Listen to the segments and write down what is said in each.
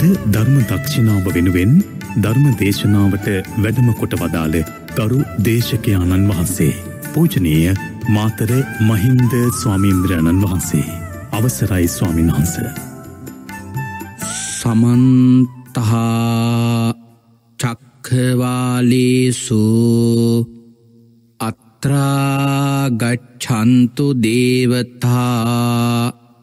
අද ධර්ම දක්ෂිනාව වෙනුවෙන් ධර්ම දේශනාවට වැඩම කොට වදාළ ගරු දේශකයාණන් වහන්සේ. පූජනීය මාතර මහින්ද ස්වාමීන්ද්‍රයණන් වහන්සේ. අවසරයි ස්වාමීන් වහන්ස. සමන්තහා චක්හවාලේසු අත්‍රාගච්චන්තු දේවතා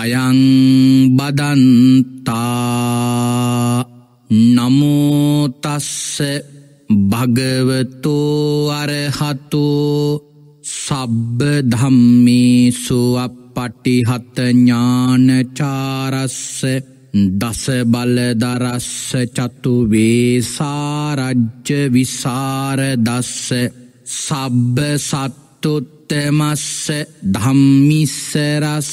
අයං බදන්තා නමෝතස්ස භගවතු අරහතු සබ්බ ධම්මේසු අපපටිහත ඥානචාරස්ස දස බලදරස්ස චතු වේසාරජ්්‍ය විසාරදස්ස සබ්බ සත්තුත්තමස්ස ධම්මිස්සරස්ස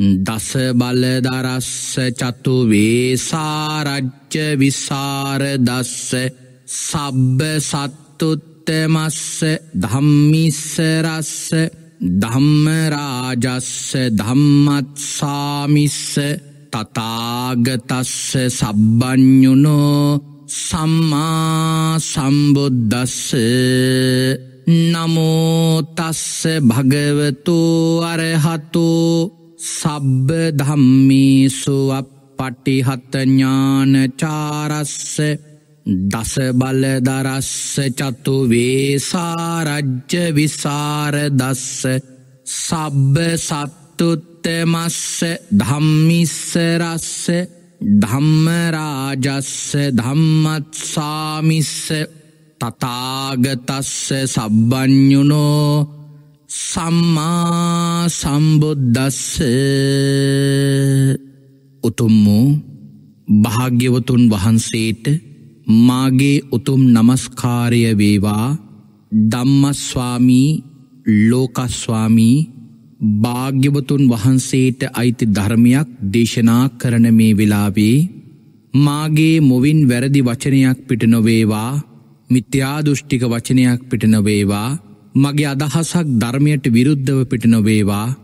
දස බලදරස්ස චතු වේසාරච්ච විසාර දස්ස සබ්බ සත්තුත්තමස්ස ධම්මිස්සරස්ස ධම්මරාජස්ස ධම්මත්සාමිස්ස තතාගතස්ස සබ්බ්ඥුනෝ සම්මා සම්බුද්දස්ස නමෝතස්ස භගවතු අරහතුෝ සබ්බ ධම්මේසුව පටිහතඥානචාරස්ස දස බලදරස්ස චතු වේසාරජ්්‍ය විසාරදස්ස සබ්බ සත්තුත්තමස්ස ධම්මිස්සරස්ස ධම්මරාජස්ස ධම්මත්සාමිස්ස තතාගතස්ස සබ්බ්ඥුනෝ සම්මා සම්බුද්දස්ස උතුම් වූ භාග්‍යවතුන් වහන්සේට මාගේ උතුම් නමස්කාරය වේවා ධම්මස්වාමී ලෝකස්වාමී භාග්‍යවතුන් වහන්සේට අයිති ධර්මයක් දේශනා කරන මේ වෙලාවේ මාගේ මොවින් වැරදි වචනයක් පිට නොවේවා මිත්‍යාදෘෂ්ටික වචනයක් පිට නොවේවා මගේ අදහසක් ධර්මයට විරුද්ධව පිට නොවේවා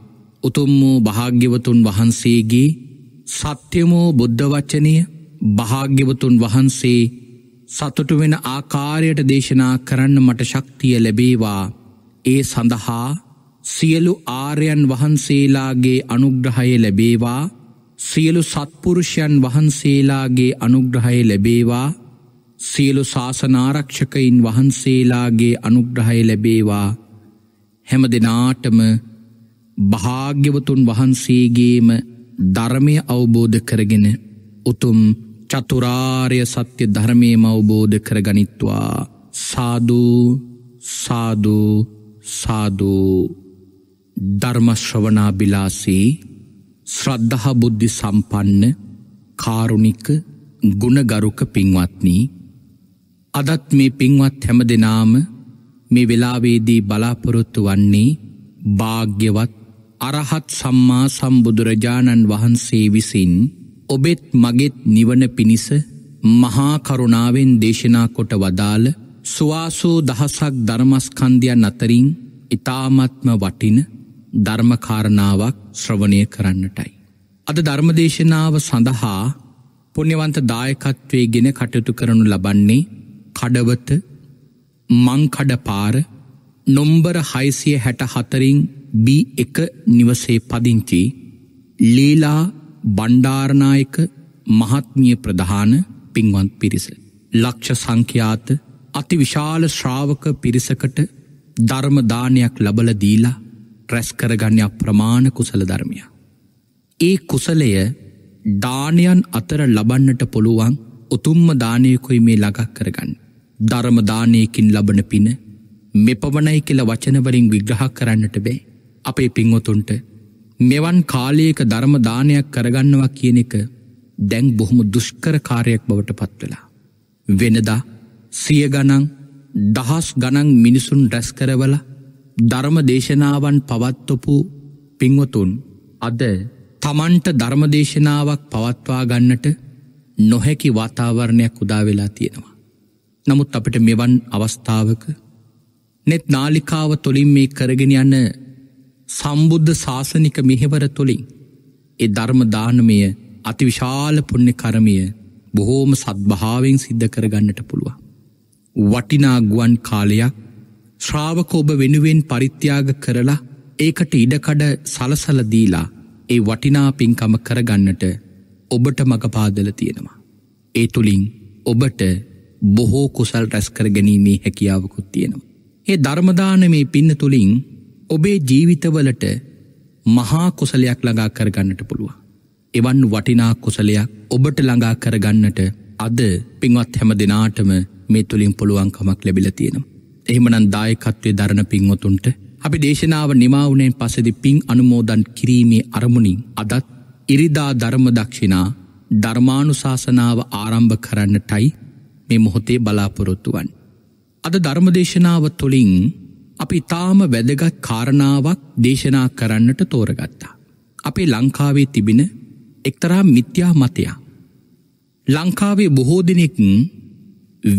උතුම් වූ භාග්‍යවතුන් වහන්සේගේ සත්‍යමෝ බුද්ධ වච්චනය භාග්‍යවතුන් වහන්සේ සතුටු වෙන ආකාරයට දේශනා කරන්න මට ශක්තිය ලැබේවා ඒ සඳහා සියලු ආර්යන් වහන්සේලාගේ අනුග්‍රහය ලැබේවා සියලු සත්පුරුෂයන් වහන්සේලාගේ අනුග්‍රහය ලැබේවා සියලු ශාසනාරක්ෂකයින් වහන්සේලාගේ අනුග්‍රහය ලැබේවා හැම දෙනාටම භාග්‍යවතුන් වහන්සේගේම ධර්මය අවබෝධ කරගෙන උතුම් චතුරාර්ය සත්‍ය ධර්මයම අවබෝධ කරගනිත්වා සාධූ සාධූ සාධූ ධර්මශ්‍රවනාබිලාසී ශ්‍රද්ධහ බුද්ධි සම්පන්න කාරුණික ගුණගරුක පින්වත්නී අදත් මේ පින්වත් හැම දෙනාම මේ වෙලාවේදී බලාපොරොත්තු වන්නේ භාග්‍යවත් අරහත් සම්මා සම්බුදුරජාණන් වහන්සේ විසින් ඔබෙත් මගෙත් නිවන පිණිස මහාකරුණාවෙන් දේශනා කොට වදාළ ස්වාසූ දහසක් ධර්මස්කන්ධයන් අතරින් ඉතාමත්ම වටින ධර්මකාරණාවක් ශ්‍රවණය කරන්නටයි. අද ධර්මදේශනාව සඳහා පුුණ්‍යවන්ත දායකත්වේ ගෙන කටයුතු කරනු ලබන්නේ කඩවත මංකඩපාර නොම්බර හයිසිය හැට හතරින් බි එක නිවසේ පදිංචි ලීලා බණ්ඩාරණායක මහත්මිය ප්‍රධාන පින්වත් පිරිස. ලක්ෂ සංඛ්‍යාත අතිවිශාල ශ්‍රාවක පිරිසකට ධර්මදානයක් ලබල දීලා රැස්කරගන්න අප්‍රමාණ කුසල ධර්මය. ඒ කුසලය දානයන් අතර ලබන්නට පුළුවන් උතුම්ම දානයකුයි මේ ලගක් කරගන්න. ධර්මදානයකින් ලබන පින මෙපමණයි කියල වචනවලින් විග්‍රහ කරන්නට බෑ අපේ පින්වතුන්ට මෙවන් කාලයක ධර්මදානයක් කරගන්නවා කියන එක දැන් බොහොම දුෂ්කර කාරයක් බවට පත්වෙලා. වෙනදා සිය ගනන් දහස් ගනන් මිනිසුන් රැස් කරවල ධර්ම දේශනාවන් පවත්වපු පින්වතුන් අද තමන්ට ධර්මදේශනාවක් පවත්වා ගන්නට නොහැකි වාතාවරණයක් උදාවෙලා තියෙනවා. නමුත් අපට මෙවන් අවස්ථාවක නෙත් නාලිකාව තුළින් මේ කරගෙන යන්න සම්බුද්ධ ශාසනික මෙහෙවර තුළින් ඒ ධර්ම දානමය අතිවිශාල පුුණ්‍ය කරමය බොහෝම සත්භාවෙන් සිද්ධ කරගන්නට පුළුව. වටිනා ගුවන් කාලයක් ශ්‍රාවකෝබ වෙනුවෙන් පරිත්‍යාග කරලා ඒකට ඉඩකඩ සලසල දීලා ඒ වටිනා පින්කම කරගන්නට ඔබට මඟපාදල තියෙනවා. ඒ තුළින් ඔබට බොහෝ කුසල් රැස්කර ගැනීමේ හැකියාවකුත් තියෙනවා. ඒ ධර්මදාන මේ පින්න තුළින් ඔබේ ජීවිතවලට මහා කුසලයක් ළඟා කරගන්නට පුළුව. එවන් වටිනා කුසලයක් ඔබට ළඟා කරගන්නට අද පින්වත් හැම දෙනාටම මේ තුළින් පුළුවන්කමක් ලැබිල තියෙනවා. එහෙමනන් දායකත්වය දරණ පින්වතුන්ට අපි දේශනාව නිමාවනෙන් පසදි පින් අනුමෝදන් කිරීමේ අරමුණින් අදත් ඉරිදා ධර්ම දක්ෂිනා ධර්මානුශාසනාව ආරම්භ කරන්නටයි මේ මොහොතේ බලාපොරොත්තුවන්. අද ධර්මදේශනාව තුළින් අපි තාම වැදගත් කාරණාවක් දේශනා කරන්නට තෝරගත්තා. අපේ ලංකාවේ තිබෙන එක්තරා මිත්‍යා මතයා. ලංකාවේ බොහෝ දෙනෙකින්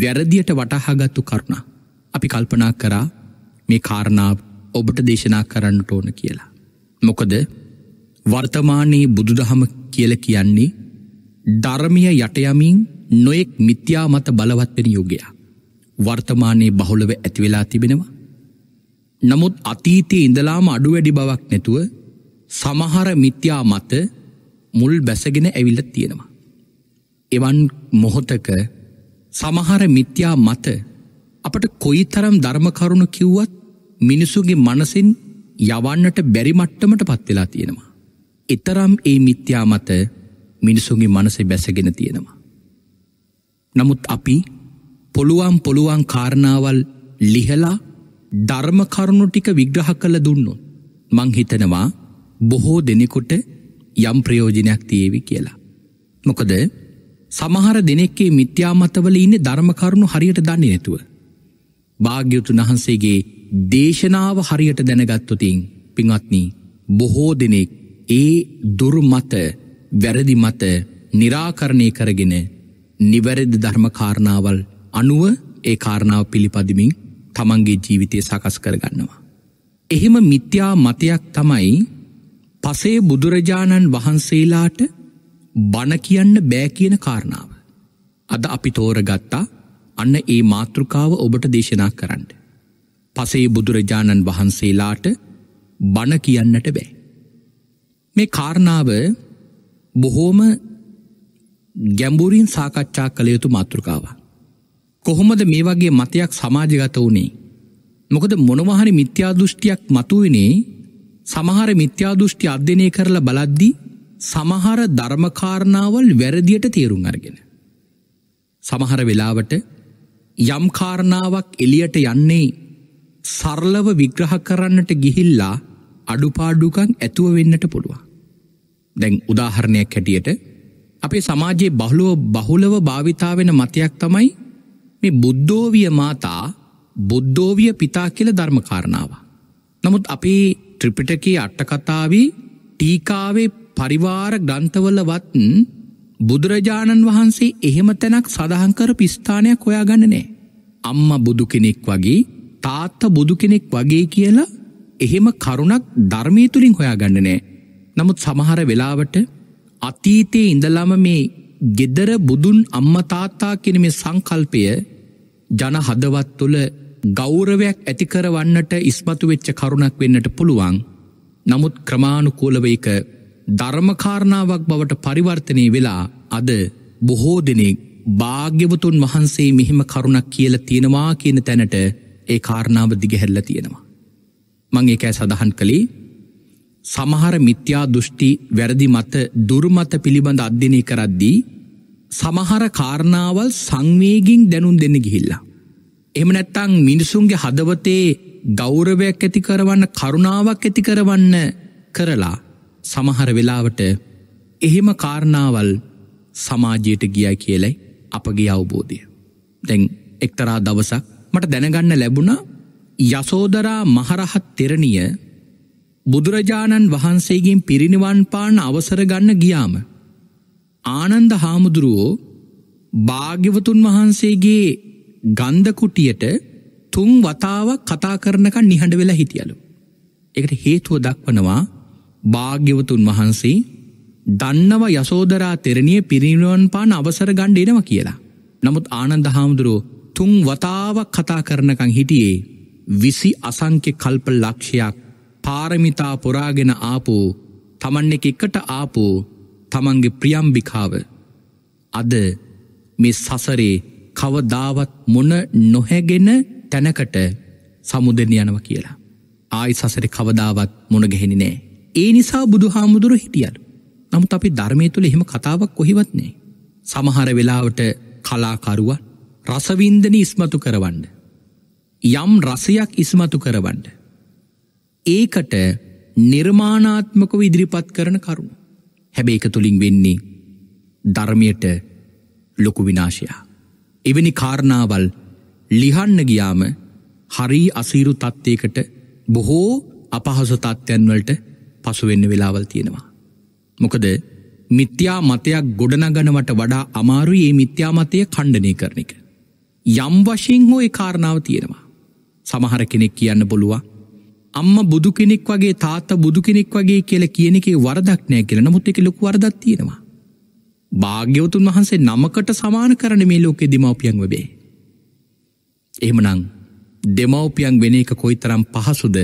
වැරදියට වටහාගත්තු කරුණා. අපි කල්පනා කරා මේ කාරණාව ඔබට දේශනා කරන්නට ඕන කියලා. මොකද වර්තමානයේ බුදුදහම කියල කියන්නේ ධර්මිය යටයමින් නොයෙක් මිත්‍යා මත බලවත්වෙන යුගයා. වර්තමානයේ බහුලව ඇතිවෙලා තිබෙනවා. නමුත් අතීතයේ ඉඳලාම අඩුවැඩි බවක් නැතුව සමහර මිත්‍යා මත මුල් බැසගෙන ඇවිල්ල තියෙනවා. එවන් මොහොතක සමහර මිත්‍යා මත අපට කොයි තරම් ධර්මකරුණු කිව්වත් මිනිසුගේ මනසින් යවන්නට බැරිමට්ටමට පත්වෙලා තියෙනවා. එතරම් ඒ මිත්‍යා මත මිනිසුගේ මනසේ බැසගෙන තියෙනවා. නමුත් අපි පොළුවන් පොළුවන් කාරණාවල් ලිහලා ධර්මකරුණු ටික විග්‍රහ කළ දුන්නොත් මං හිතනවා බොහෝ දෙනෙකුට යම් ප්‍රයෝජනයක් තියේවි කියලා. මොකද සමහර දෙනෙක්කේ මිත්‍යාමතවල ඉන්න ධර්මකරුණු හරියට දන්නේ නැතුව. භාග්‍යවතුන් වහන්සේගේ දේශනාව හරියට දැනගත්තුතින් පිංවත්නී බොහෝ දෙනෙක් ඒ දුර්මත වැරදි මත නිරාකරණය කරගෙන නිවැරදි ධර්මකාරණාවල් අනුව ඒ කාරණාව පිළිපදිමින් තමන්ගේ ජීවිතය සකස් කරගන්නවා. එහෙම මිත්‍යා මතයක් තමයි පසේ බුදුරජාණන් වහන්සේලාට බණ කියන්න බෑ කියන කාරණාව. අද අපි තෝරගත්තා අන්න ඒ මාතෘකාව ඔබට දේශනා කරන්න. පසේ බුදුරජාණන් වහන්සේලාට බණ කියන්නට බෑ. මේ කාරණාව බොහෝම ගැඹුරින් සාකච්ඡා කළ යුතු මාතෘකාව. කොහොමද මේ වගේ මතයක් සමාජගත වුණේ. මොකද මොනවහරි මිත්‍යාදෘෂ්ටියක් මතුවනේ සමහර මිත්‍යාදෘෂ්ටි අධ්‍යනය කරලා බලද්දි සමහර ධර්මකාරණාවල් වැරදියට තේරුම් අරගෙන. සමහර වෙලාවට යම්කාරණාවක් එලියට යන්නේ සරලව විග්‍රහ කරන්නට ගිහිල්ලා අඩුපාඩුකං ඇතුව වෙන්නට පුළුවන්. දැන් උදාහරණයක් හැටියට අපේ සමාජයේ බහුලෝ බහුලව භාවිතා වෙන මතයක් තමයි මේ බුද්ධෝවිය මාතා බුද්ධෝවිය පිතා කියල ධර්මකාරණාව. නමුත් අපේ ත්‍රිපිටකී අට්ටකතාවේ ටීකාවේ පරිවාර ග්‍රන්ථවලවත් බුදුරජාණන් වහන්සේ එහෙම තැනක් සඳහංකර පිස්ථානයක් ඔයාගන්න නෑ. අම්ම බුදු කෙනෙක් වගේ තාත්ත බුදු කෙනෙක් වගේ කියලා එහෙම කරුණක් ධර්මය තුළින් හොයාගන්න නෑ. නමුත් සමහර වෙලාවට අතීතයේ ඉඳලම මේ ගෙදර බුදුන් අම්මතාත්තා කෙන මේ සංකල්පය ජන හදවත් තුළ ගෞරවයක් ඇතිකරවන්නට ඉස්මතු වෙච්ච කරුණක් වෙන්නට පුළුවන් නමුත් ක්‍රමාණුකූලව එක ධර්මකාරණාවක් බවට පරිවර්තනය වෙලා අද බොහෝ දෙනෙක් භාග්‍යවතුන් වහන්සේ මෙහෙම කරුණක් කියල තියෙනවා කියන තැනට ඒ කාරණාව දිගහැල්ල තියෙනවා. මං ඒකෑ සඳහන් කළේ සමහර මිත්‍යා දෘෂ්ටි වැරදි මත දුර්මත පිළිබඳ අධ්‍යනය කරද්දී සමහර කාරණාවල් සංවේගින් දැනුම් දෙන්න ගිහිල්ලා. එම නැත්තං මිනිසුන්ගේ හදවතේ ගෞරවයක් ඇති කරවන්න කරුණාවක් ඇති කරවන්න කරලා සමහර වෙලාවට එහෙම කාරණාවල් සමාජයට ගිය කියලයි අපගේ අවබෝධය. දැන් එක්තරා දවසක් මට දැනගන්න ලැබුණ යසෝදරා මහරහත් තෙරණිය බුදුරජාණන් වහන්සේගෙන් පිරිනිවන් පාන අවසර ගන්න ගියාම. ආනන්ද හාමුදුරුවෝ භාග්‍යවතුන් වහන්සේගේ ගන්ධකුටියට තුන් වතාවක් කතා කරනක නිහඬ වෙලා හිටියලු. එකට හේතුව දක්වනවා භාග්‍යවතුන් වහන්සේ දන්නව යසෝදරා තෙරණිය පිරිනිවන් පාන අවසර ගණ්ඩ එනවා කියලා. නමුත් ආනන්ද හාමුදුරුවෝ තුන් වතාවක් කතා කරනකං හිටියේ විසි අසංක්‍ය කල්ප ලක්ෂයක් පාරමිතා පුරාගෙන ආපු තමන් එක එකට ආපු තමන්ගේ ප්‍රියම්බිකාව අද මේ සසරේ කවදාවත් මොන නොහැගෙන තැනකට සමුදෙන යනව කියලා. ආයි සසර කවදාවත් මොනගැහෙනි නෑ. ඒ නිසා බුදු හාමුදුරු හිටියල්. නමුත් අපි ධර්මය තුළ එහෙම කතාවක් කොහිවත්නේ. සමහර වෙලාවට කලාකරුව රසවින්දන ඉස්මතු කරවන්න. යම් රසයක් ඉස්මතු කරවන්න. ඒකට නිර්මාණාත්මකව ඉදිරිපත් කරන කරුණ. හැබැ එක තුළින් වෙන්නේ ධර්මයට ලොකු විනාශයා. එවැනි කාරණාවල් ලිහන්න ගියාම හරි අසීරු තත්ත්යකට බොහෝ අපහස තත්ත්යන්වලට පසුවෙන්න වෙලාවල් තියෙනවා. මොකද මිත්‍යා මතයක් ගොඩනගනවට වඩා අමාරු ඒ මිත්‍යා මතය කණ්ඩනය කරන එක. යම් වශයෙන් හෝ ඒ කාරණාව තියෙනවා. සමහර කෙනෙක් කියන්න බොළුව අම්ම බුදු කෙනෙක් වගේ තාත්ත බුදු කෙනෙක් වගේ කියල කියන එකේ වරදක් නෑ කියලා නමුත් එක ලොකු වරදක් තියෙනවා. භාග්‍යවතුන් වහන්සේ නමකට සමාන කරන මේ ලෝකෙ දෙමවපියන් වබේ. එහෙමනං දෙමවපියන් වෙන එක කොයි තරම් පහසුද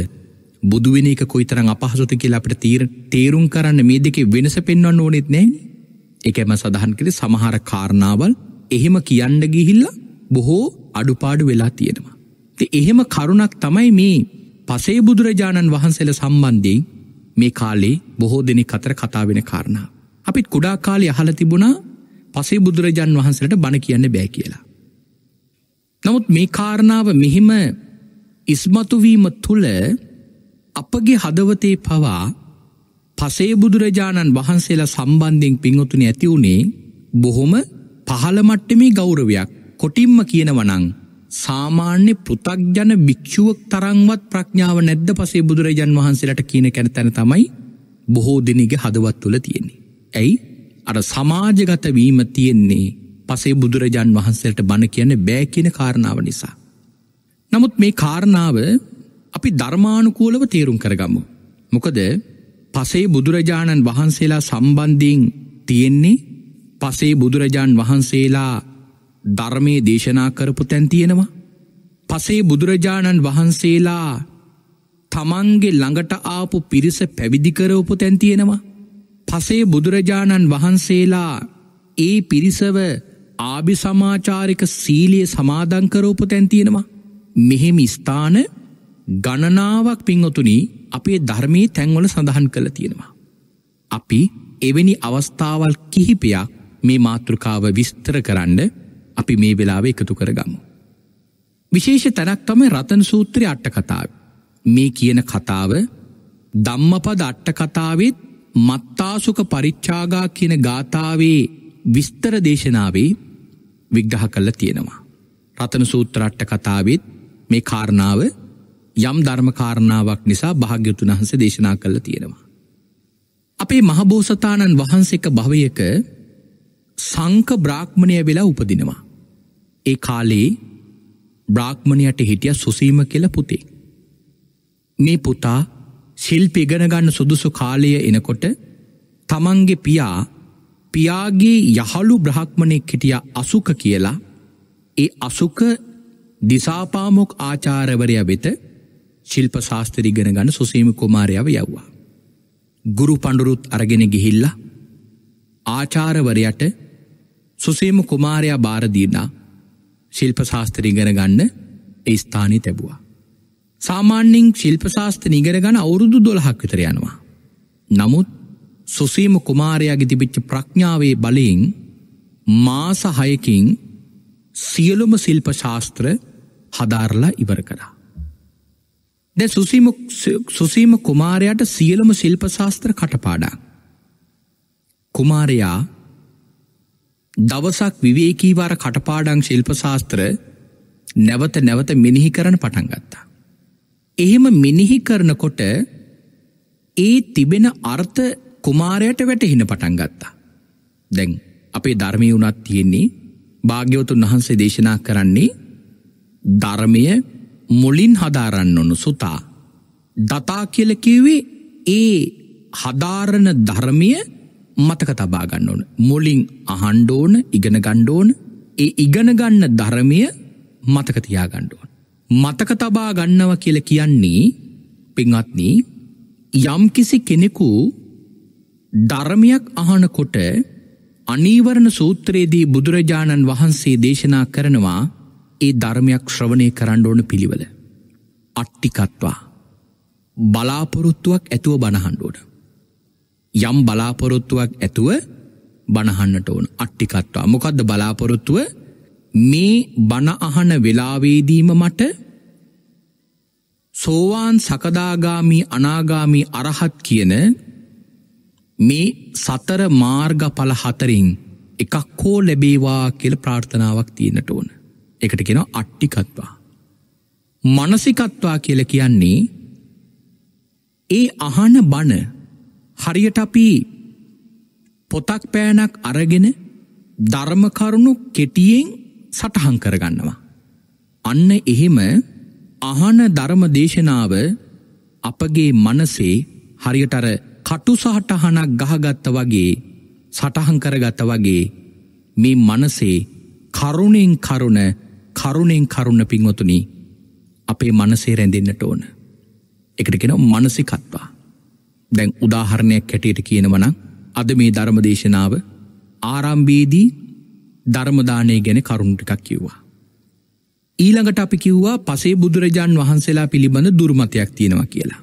බුදුවෙන එක කොයි තරම් අපහසුත කියලා අපට තීර තේරුම් කරන්න මේ දෙකේ වෙනස පෙන්වන්න ඕනෙත් නෑනි එකම සඳහන් කළ සමහර කාරණාවල් එහෙම කියන්න ගිහිල්ල බොහෝ අඩුපාඩු වෙලා තියෙනවා. එහෙම කරුණක් තමයි මේ පසේ බුදුරජාණන් වහන්සේල සම්බන්ධයෙන් මේ කාලේ බොහෝ දෙනෙ කතර කතාාවෙන කාරණා. අපිත් කුඩා කාලේ අහල තිබුණා පසේ බුදුරජාන් වහන්සට බණ කියන්න බෑ කියලා. නමුත් මේ කාරණාව මෙහෙම ඉස්මතුවීම තුළ අපගේ හදවතේ පවා පසේ බුදුරජාණන් වහන්සේලා සම්බන්ධයෙන් පිංහොතුන ඇතිවුණේ බොහොම පහළමට්ටමේ ගෞරවයක් කොටින්ම කියනවනං සාමාන්‍ය පෘතක්ජන භික්‍ෂුවක් තරංවත් ප්‍රඥාව නැද්ද පසේ බුදුරජන් වහන්සේලට කියන කැන තැන තමයි බොහෝ දෙනගේ හදවත් තුළ තියෙන්නේ. ඇයි අර සමාජගත වීම තියෙන්නේ පසේ බුදුරජාන් වහන්සේට බණ කියන්න බෑ කියන කාරණාව නිසා. නමුත් මේ කාරණාව අපි ධර්මානුකූලව තේරුම් කරගමු. මොකද පසේ බුදුරජාණන් වහන්සේලා සම්බන්ධීන් තියෙන්නේ පසේ බුදුරජාන් වහන්සේලා ධර්මයේ දේශනා කරපු තැන් තියෙනවා. පසේ බුදුරජාණන් වහන්සේලා තමන්ගේ ළඟට ආපු පිරිස පැවිදිකරවපු තැන් තියෙනවා. පසේ බුදුරජාණන් වහන්සේලා ඒ පිරිසව ආභි සමාචාරික සීලිය සමාධංකරෝපු තැන්තියෙනවා. මෙහෙම ස්ථාන ගණනාවක් පින්වතුනි අපේ ධර්මී තැන්වල සඳහන් කළ තියෙනවා. අපි එවැනි අවස්ථාවල් කිහිපයක් මේ මාතෘකාව විස්තර කරන්න අපි මේ වෙලාව එකතු කරගමු. විශේෂ තැනක් තම රතන් සූත්‍රය අට්ට කතාව. මේ කියන කතාව දම්මපද අට්ට කතාවත් මත්තාසුක පරිච්ඡාගා කියන ගාථාවේ විස්තර දේශනාවේ විග්‍රහ කල්ල තියෙනවා. රතන සූත්‍රට්ට කතාවත් මේ කාරණාව යම් ධර්මකාරණාවක් නිසා භාග්‍යතුන් වහන්ස දේශනා කළ තියෙනවා. අපේ මහබෝසතාණන් වහන්සේක භවයක සංක බ්‍රාක්්මණය වෙලා උපදිනවා. ඒ කාලේ බ්‍රාක්්මණයට හිටිය සුසීම කියල පුතේ. මේ පුතා ශිල්ප ඉගෙනගන්න සුදුසු කාලය එනකොට තමන්ගේ පියා පියාගේ යහළු බ්‍රහක්්මණෙක් හිටිය අසුක කියලා ඒ අසුක දිසාපාමොක් ආචාරවරය වෙත ශිල්ප ශාස්තර ඉගෙන ගන්න සුසීම කුමාරයාව යව්වා. ගුරු පඩුරුත් අරගෙන ගිහිල්ලා ආචාරවරයට සුසේම කුමාරයා භාරදීනා ශිල්ප ශාස්ත්‍ර ඉගරගන්න ඒ ස්ථානය තැබවා. සාමාන්‍යෙන් ශිල්ප ශාස්ත්‍ර නිගරගන අවුරුදු දොළහක් විතර යනවා. නමුත් සුසීම කුමාරයාගේ තිබිච්ච ප්‍රඥාවේ බලයෙන් මාස හයකින් සියලුම ශිල්ප ශාස්ත්‍ර හදාරලා ඉවර කරා. දැ සුසීම කුමාරයට සියලුම ශිල්ප ශාස්ත්‍ර කටපාඩා. කුමාරයා දවසක් විවේකීවර කටපාඩං ශිල්ප ශාස්ත්‍ර නැවත නැවත මිනිහි කරන පටන්ගත්තා. එහෙම මිනිහි කරනකොට ඒ තිබෙන අර්ථ කුමාරයට වැටහින පටන්ගත්තා. දැන් අපේ ධර්මය වුණත් තියෙන්නේ භාග්‍යවතුන් වහන්සේ දේශනා කරන්නේ ධර්මය මුලින් හදාරන්න ඕනු සුතා. දතා කියලකිවේ ඒ හදාරණ ධර්මිය මතක තබා ගන්න ඕන. මුලින් අහන්න ඕන, ඉගෙන ගන්න ඕන. ඒ ඉගෙන ගන්න ධර්මය මතක තියා ගන්න ඕන. මතක තබා ගන්නවා කියලා කියන්නේ පින්වත්නි යම්කිසි කෙනෙකු ධර්මයක් අහනකොට අනීවරණ සූත්‍රයේදී බුදුරජාණන් වහන්සේ දේශනා කරනවා ඒ ධර්මයක් ශ්‍රවණය කරන්න ඕන පිළිවෙල. අට්ටිකත්වා බලාපොරොත්තුවක් ඇතුව බණහන්ඩුවට. යම් බලාපොරොත්තුවක් ඇතුව බණහන්නට ඕන අට්ටිකත්වා මොකක්ද බලාපොරොත්තුව මේ බණ අහන වෙලාවේදීම මට සෝවාන් සකදාගාමී අනාගාමී අරහත් කියන මේ සතර මාර්ග පල හතරින් එකක් හෝ ලැබේවා කියල ප්‍රාර්ථනාවක් තියෙනට ඕන එකට කෙන අට්ටිකත්වා මනසිකත්වා කියල කියන්නේ ඒ අහන බණ හරියට අපි පොතක් පෑනක් අරගෙන ධර්මකරුණු කෙටියෙන් සටහන් කරගන්නවා. අන්න එහෙම අහන ධර්ම දේශනාව අපගේ මනසේ හරියටර කටු සහටහනක් ගහගත්ත වගේ සටහන් කරගත වගේ මේ මනසේ කරුණෙන් කරුණ කරුණෙන් කරුණ පින්වතුනි අපේ මනසේ රැඳෙන්න්නට ඕන. එකට කෙන මනසිකත්වා. දැන් උදාහරණයක් කැටියට කියනවනම් අද මේ ධර්මදේශනාව ආරම්භේදී ධර්මදානය ගැන කරුණුටිකක් කිව්වා. ඊළඟට අපි කිව්වා පසේ බුදුරජාන් වහන්සේලා පිළිබඳ දුර්මතයක් තියෙනවා කියලා.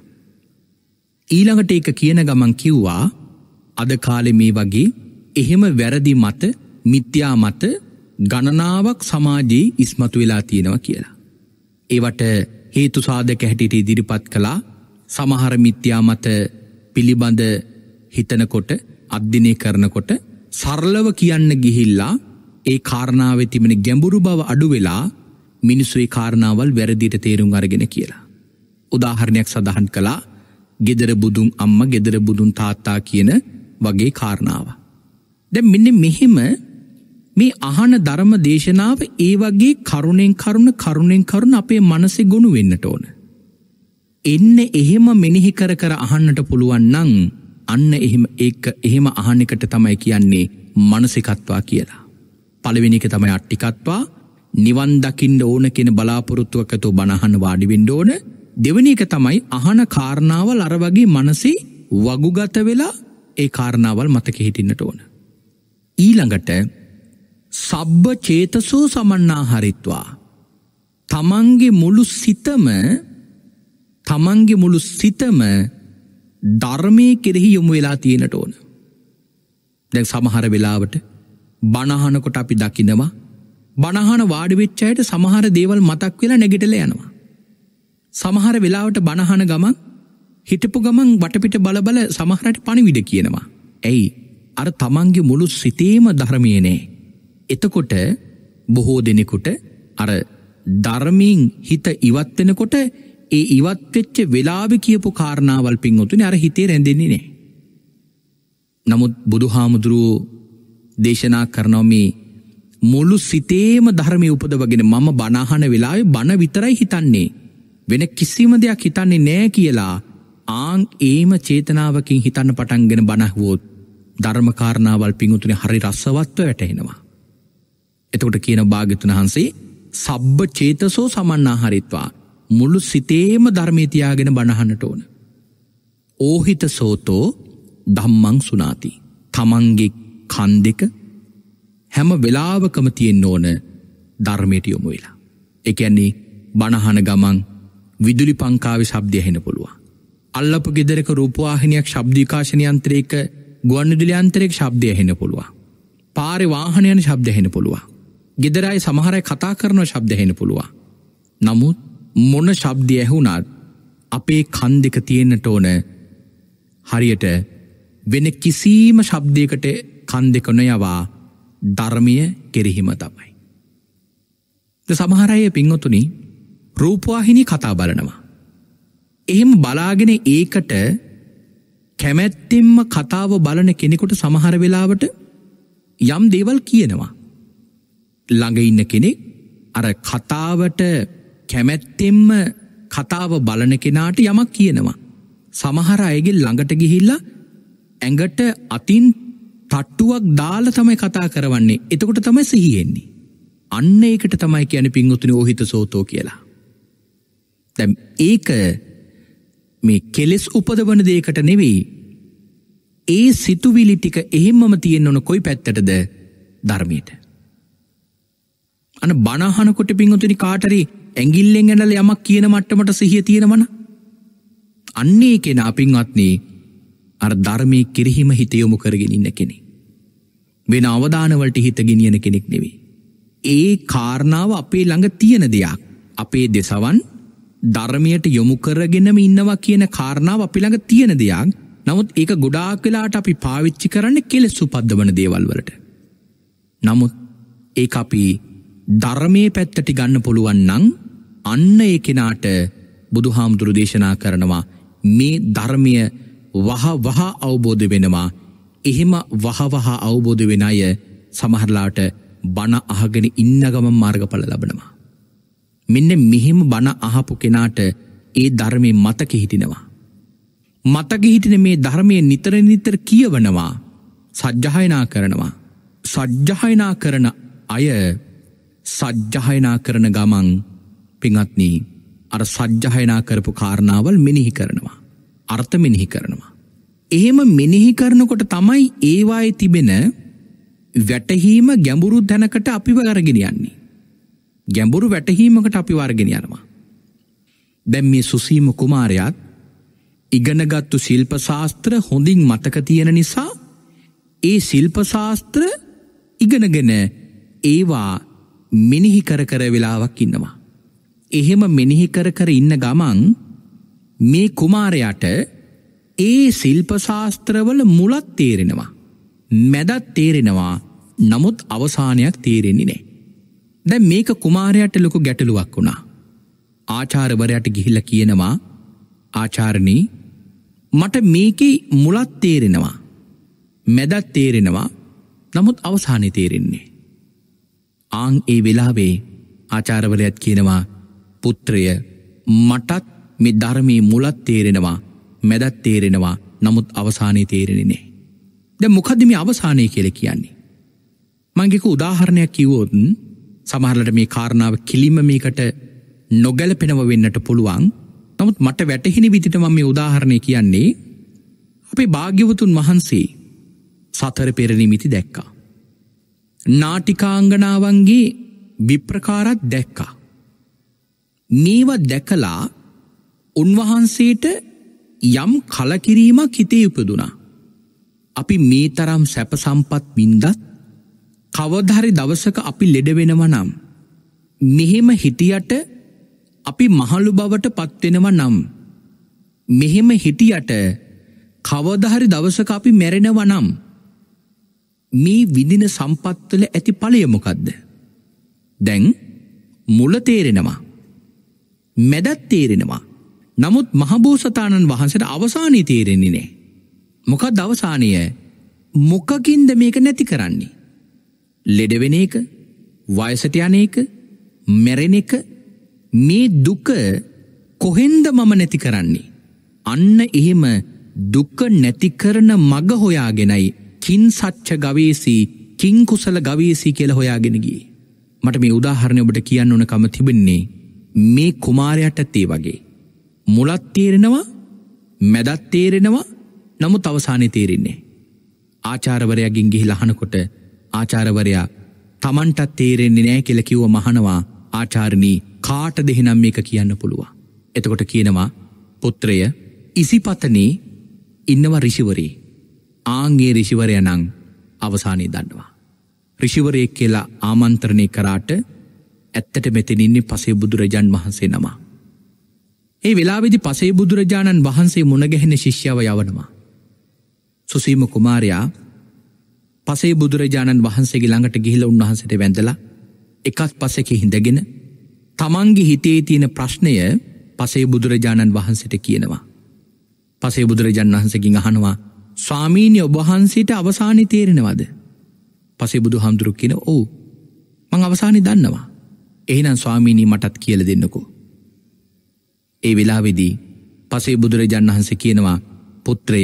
ඊළඟට ඒක කියන ගමන් කිව්වා අද කාලෙ මේ වගේ එහෙම වැරදි මත මිත්‍යා මත ගණනාවක් සමාජයේ ඉස්මතු වෙලා තියෙනවා කියලා. ඒවට හේතු සාධක හැටිට ඉදිරිපත් කළා සමහර මිත්‍යා මත පිළිබඳ හිතනකොට අධ්‍යනය කරනකොට සරලව කියන්න ගිහිල්ලා ඒ කාරණාව තිබෙන ගැඹුරු බව අඩු වෙලා මිනිස්සුේ කාරණාවල් වැරදිට තේරුම් අරගෙන කියලා. උදාහරණයක් සඳහන් කළා ගෙදර බුදුන් අම්ම ගෙදර බුදුන් තාත්තා කියන වගේ කාරණාව. දැ මෙන්න මෙහෙම මේ අහන ධර්ම දේශනාව ඒ වගේ කරුණෙන් කරුණ කරුණෙන් කරුණ අපේ මනසෙ ගොුණු වෙන්නට ඕන. එන්න එහෙම මෙනෙහි කර කර අහන්නට පුළුවන් නං අන්න එහෙම ඒක එහෙම අහනෙකට තමයි කියන්නේ මනසිකත්වා කියලා. පළවෙනික තමයි අට්ටිකත්වා නිවන් දකිින්ඩ ඕන කෙන බලාපොරොත්තුවකතු බණහන් වාඩිවෙන්ඩ ඕන දෙවනි එක තමයි අහන කාරණාවල් අර වගේ මනසේ වගුගත වෙලා ඒ කාරණාවල් මතක හිටින්නට ඕන. ඊළඟට සබ්බ චේතසෝ සමන්නා හරිත්වා. තමන්ගේ මුළු සිතම තමන්ගේ මුළු සිතම ධර්මය කෙරෙහි යොමු වෙලා තියෙනට ඕන. දැන් සමහර වෙලාවට බණහනකොට අපි දකිනවා බණහන වාඩිවෙච්චායට සමහර දේවල් මතක් වෙලා නැගෙටල යනවා. සමහර වෙලාවට බණහන ගමන් හිටපු ගමන් වටපිට බලබල සමහරට පණිවිඩ කියනවා. ඇයි අර තමන්ගේ මුළු සිතේම ධර්මියනේ. එතකොට බොහෝ දෙනෙකුට අර ධර්මීන් හිත ඉවත්වෙනකොට ඒ ඉවත්වෙච්ච වෙලාව කියපු කාරණාවල් පින්වතුන අර හිතේ රැඳෙන්නේ නෑ. නමුත් බුදු හාමුදුරුවෝ දේශනා කරනොමේ මුළු සිතේම ධර්මය උපදවගෙන මම බනාහන වෙලාවේ බණ විතරයි හිතන්නේ. වෙන කිසිම දෙයක් හිතන්නේ නෑ කියලා ආං ඒම චේතනාවකින් හිතන්න පටන්ගෙන බනහවෝත් ධර්මකාරණාවල් පිංුතුන හරි රස්සවත්ව වැටහෙනවා. එතකොට කියන භාගතුන් වහන්සේ සබ්බ චේතසෝ සමන්නා හරිත්වා මුළු සිතේම ධර්මය තියාගෙන බණහන්නට ඕන. ඕහිත සෝතෝ ධම්මං සුනාති. තමන්ගේ කන් දෙක හැම වෙලාවකම තියෙන් ඕන ධර්මයට යොමු වෙලා. එකන්නේ බණහන ගමන් විදුලි පංකාව ශබ්දයහෙන පුළුවන්. අල්ලපු ගෙදරක රූපවාහිනයක් ශබ්ධිකාශනයන්ත්‍රයක ගුවන්ඩිලියන්තරෙක් ශබ්දයහෙන පුළුවන්. පාරි වාහනයන ශබ්දහෙන පුළුවන්. ගෙදරයි සමහරයි කතා කරන ශබ්දහෙන පුළුවන්. නමුත් මොන ශබ්දය ඇහුුණත් අපේ කන් දෙක තියෙන්න්නට ඕන හරියට වෙන කිසීම ශබ්දයකට කන් දෙකොන යවා ධර්මය කෙරෙහිම තමයි. ද සමහරය පින්වතුනි රූපවාහිනි කතා බලනවා. එහෙම බලාගෙන ඒකට කැමැත්තෙම්ම කතාව බලන කෙනෙකුට සමහර වෙලාවට යම් දේවල් කියනවා. ළඟඉන්න කෙනෙක් අර කතාවට කැමැත්තෙම්ම කතාව බලන කෙනාට යමක් කියනවා. සමහර අයගේ ළඟට ගිහිල්ලා ඇඟට අතින් තට්ටුවක් දාල තමයි කතා කරවන්නේ එතකොට තමයි සිහියෙන්නේ. අන්න ඒකට තමයි කියන පින්ගුතුනි ඕහිත සෝතෝ කියලා. තැම් ඒක මේ කෙලෙස් උපදවන දේකට නෙවෙයි ඒ සිතුවිලි ටික එහෙම්මම තියෙන් ඕන කොයි පැත්තටද ධර්මීට. අන බණහනකොට පින්ගුතුනි කාටරී ඇගිල්ලෙන් ඇනල යමක් කියන මට්ටමට සිහිය තියෙනවන. අන්නේ කෙන අපින්වත්නේ අර ධර්මය කිරිහිම හිතයොමු කරගෙන ඉන්න කෙනෙ. වෙන අවධානවලට හිතගෙනියන කෙනෙක් නෙවේ. ඒ කාරණාව අපේ ළඟ තියෙන දෙයක් අපේ දෙසවන් ධර්මයට යොමු කරගෙනම ඉන්නවා කියන කාරණාව අපි ළඟ තියෙන දෙයක් නමුත් ඒක ගොඩාක් වෙලාට අපි පාවිච්චි කරන්න කෙලෙස් උපද්දවන දේවල් වලට. නමුත් ඒ අපි ධර්මය පැත්තටි ගන්න පුළුවන් නං අන්න ඒ කෙනාට බුදුහාමුදුරු දේශනා කරනවා මේ ධර්මය වහ වහා අවබෝධ වෙනවා එහෙම වහවහා අවබෝධ වෙන අය සමහරලාට බණ අහගෙන ඉන්නගම මාර්ගඵල ලබනවා. මෙන්න මෙහෙම බණ අහපු කෙනාට ඒ ධර්මය මතක හිටිනවා. මතක හිටින මේ ධර්මය නිතර නිතර කියවනවා සජ්්‍යහයනා කරනවා. සජ්්‍යහයනා කරන අය සජ්්‍යහයනා කරන ගමන් පිංහත්නී අර සජ්්‍යහයනා කරපු කාරණාවල් මිනිහි කරනවා. අර්ථ මිනිහි කරනවා. එහෙම මිනිහි කරනකොට තමයි ඒවාය තිබෙන වැටහීම ගැඹුරු දැනකට අපි වගරගෙනයන්නේ. ගැඹුරු වැටහීමකට අපි වර්ගෙන යනවා. දැම් මේ සුසීම කුමාරයාත් ඉගෙනගත්තු ශිල්පශාස්ත්‍ර හොඳින් මතක තියෙන නිසා ඒ ශිල්පශාස්ත්‍ර ඉගෙනගෙන ඒවා මිනිහි කර කර වෙලාවක් ඉන්නවා. එහෙම මෙනිහි කර කර ඉන්න ගමන් මේ කුමාරයට ඒ සිල්පශාස්ත්‍රවල මුලත් තේරෙනවා. මැදත් තේරෙනවා නමුත් අවසානයක් තේරෙන්නේ නෑ. දැ මේක කුමාරයට ලොකු ගැටලුවක් වුණා. ආචාරවරයට ගිහිල්ල කියනවා ආචාරණී මට මේකේ මුලත් තේරෙනවා. මැදත් තේරෙනවා නමුත් අවසානය තේරෙන්නේ. ආං ඒ වෙලාවේ ආචාරවරයත් කියනවා පුත්‍රය මටත් මේ ධර්මයේ මුලත් තේරෙනවා මැදත් තේරෙනවා නමුත් අවසානයේ තේරෙන්නේ නැහැ. දැන් මොකද්ද මේ අවසානය කියලා කියන්නේ? මම කික උදාහරණයක් කිව්වොත් සමහරවිට මේ කාරණාව කිලිම මේකට නොගැලපෙනව වෙන්නට පුළුවන්. නමුත් මට වැටහෙන විදිහට මම මේ උදාහරණය කියන්නේ අපේ භාග්‍යවතුන් වහන්සේ සතර පෙර නිමිති දැක්කා. නාටිකාංගනාවන්ගේ විප්‍රකාරත් දැක්කා. නේව දැකලා උන්වහන්සේට යම් කලකිරීමක් හිතේ උපදුනා. අපි මේ තරම් සැපසම්පත් බින්දත් කවධරි දවසක අපි ලෙඩවෙනව නම්. මෙහෙම හිටියට අපි මහළු බවට පත්වෙනව නම්. මෙහෙම හිටියට කවදහරි දවසක අපි මැරෙනව නම්. මේ විඳින සම්පත්වල ඇති ඵලයමොකක්ද. දැන් මුල තේරෙනවා. මැදත් තේරෙනවා. නමුත් මහබෝසතාණන් වහන්සට අවසානී තේරෙන්නේ නෑ. මොකක් දවසානය මොකකින්ද මේක නැති කරන්නේ. ලෙඩවෙන එක වයසට යන එක මැරෙන එක මේ දුක කොහෙන්ද මම නැති කරන්නේ. අන්න එහෙම දුක නැති කරන මග හොයාගෙනයි කින් සච්ච ගවේසී කින්කුසල ගවේසී කියල හොයාගෙනගී. මට මේ උදාහරණය ඔබට කියන්න ඕනකම තිබෙන්නේ මේ කුමාරයට ඇත්තේ වගේ. මුලත් තේරෙනවා මැදත් තේරෙනවා නමු තවසානය තේරෙන්නේ. ආචාරවරයගින් ගිහි ලහනකොට ආචාරවරයා තමන්ටත් තේරෙන්නේ නෑ කෙල කිව්ව මහනවා ආචාරණී කාට දෙහෙනම් මේක කියන්න පුළුවන්. එතකොට කියනවා පුත්‍රය ඉසිපතනේ ඉන්නවා රිසිවරී. ආංගේ රිසිවරය නං අවසානය දන්නවා. රිසිවරයෙක් කියලා ආමන්ත්‍රණය කරාට ඇත්තට මෙතනින්නේ පසේ බුදුරජාන් වහන්සේ නමා. ඒ වෙලාවිදි පසේ බුදුරජාණන් වහන්සේ මුණගැහෙන ශිෂ්‍යාව යවනවා. සුසීම කුමාරයා පසේ බුදුරජාණන් වහන්සේගේ ළඟට ගිහිල උන්වහන්සට වැඳලා එකත් පසෙකි හිඳගෙන තමන්ගේ හිතේ තියෙන ප්‍රශ්නය පසේ බුදුරජාණන් වහන්සට කියනවා. පසේ බුදුරජාන් වහන්සකින් අහනවා ස්වාමීන්‍ය ඔබහන්සේට අවසානි තේරෙනවද. පසේ බුදු හාමුදුරු කියෙන ඕ මං අවසානි දන්නවා. එහිනම් ස්වාමීනී මටත් කියල දෙන්නකෝ. ඒ වෙලාවෙදී පසේ බුදුරජන් වහන්ස කියනවා පුත්‍රය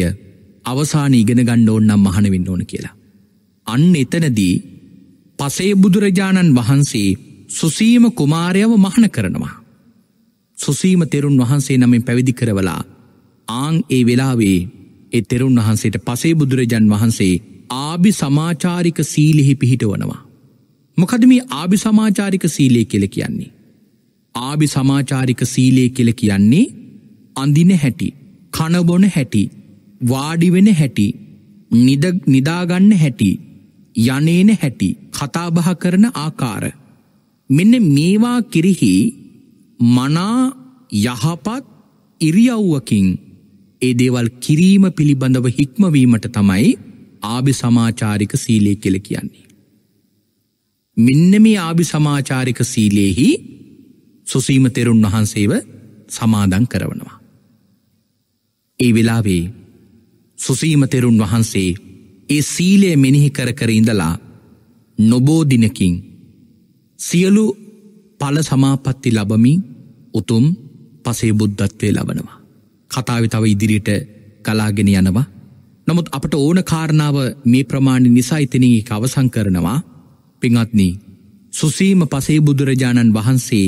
අවසාන ඉගෙන ගණ්ඩ ඕන්නම් මහනවින්න ඕන කියලා. අන්න එතනදී පසේ බුදුරජාණන් වහන්සේ සුසීම කුමාරයව මහන කරනවා. සුසීම තෙරුන් වහන්සේ නමින් පැවිදි කරවලා ආං ඒ වෙලාවේ එතෙරුන් වහන්සේට පසේ බුදුරජන් වහන්සේ ආභි සමාචාරික සීලිහි පිහිටවනවා. මොකද මේ ආභි සමාචාරික සීලය කෙල කියන්නේ. ආභි සමාචාරික සීලය කෙල කියන්නේ අඳින හැටි කණබොන හැටි වාඩිවෙන හැටි නිදාගන්න හැටි යනේන හැටි කතාබහ කරන ආකාර මෙන්න මේවා කිරිහි මනා යහපත් ඉරියව්වකින් ඒ දේවල් කිරීම පිළිබඳව හික්මවීමට තමයි ආභි සමාචාරික සීලය කෙල කියන්නේ. මෙන්න මේ ආභි සමාචාරික සීලයෙහි සුසීම තෙරුන් වහන්සේව සමාදන් කරවනවා. ඒ වෙලාවේ සුසීම තෙරුන් වහන්සේ ඒ සීලය මෙනිහි කර කර ඉඳලා නොබෝදිනකින් සියලු පල සමාපත්ති ලබමින් උතුම් පසේ බුද්ධත්වය ලබනවා. කතාව තව ඉදිරියට කලාගෙන යනවා. නමුත් අපට ඕන කාරණාව මේ ප්‍රමාණ නිසා ඉතිනී අවසං කරනවා පිංහත්නී සුසීම පසේ බුදුරජාණන් වහන්සේ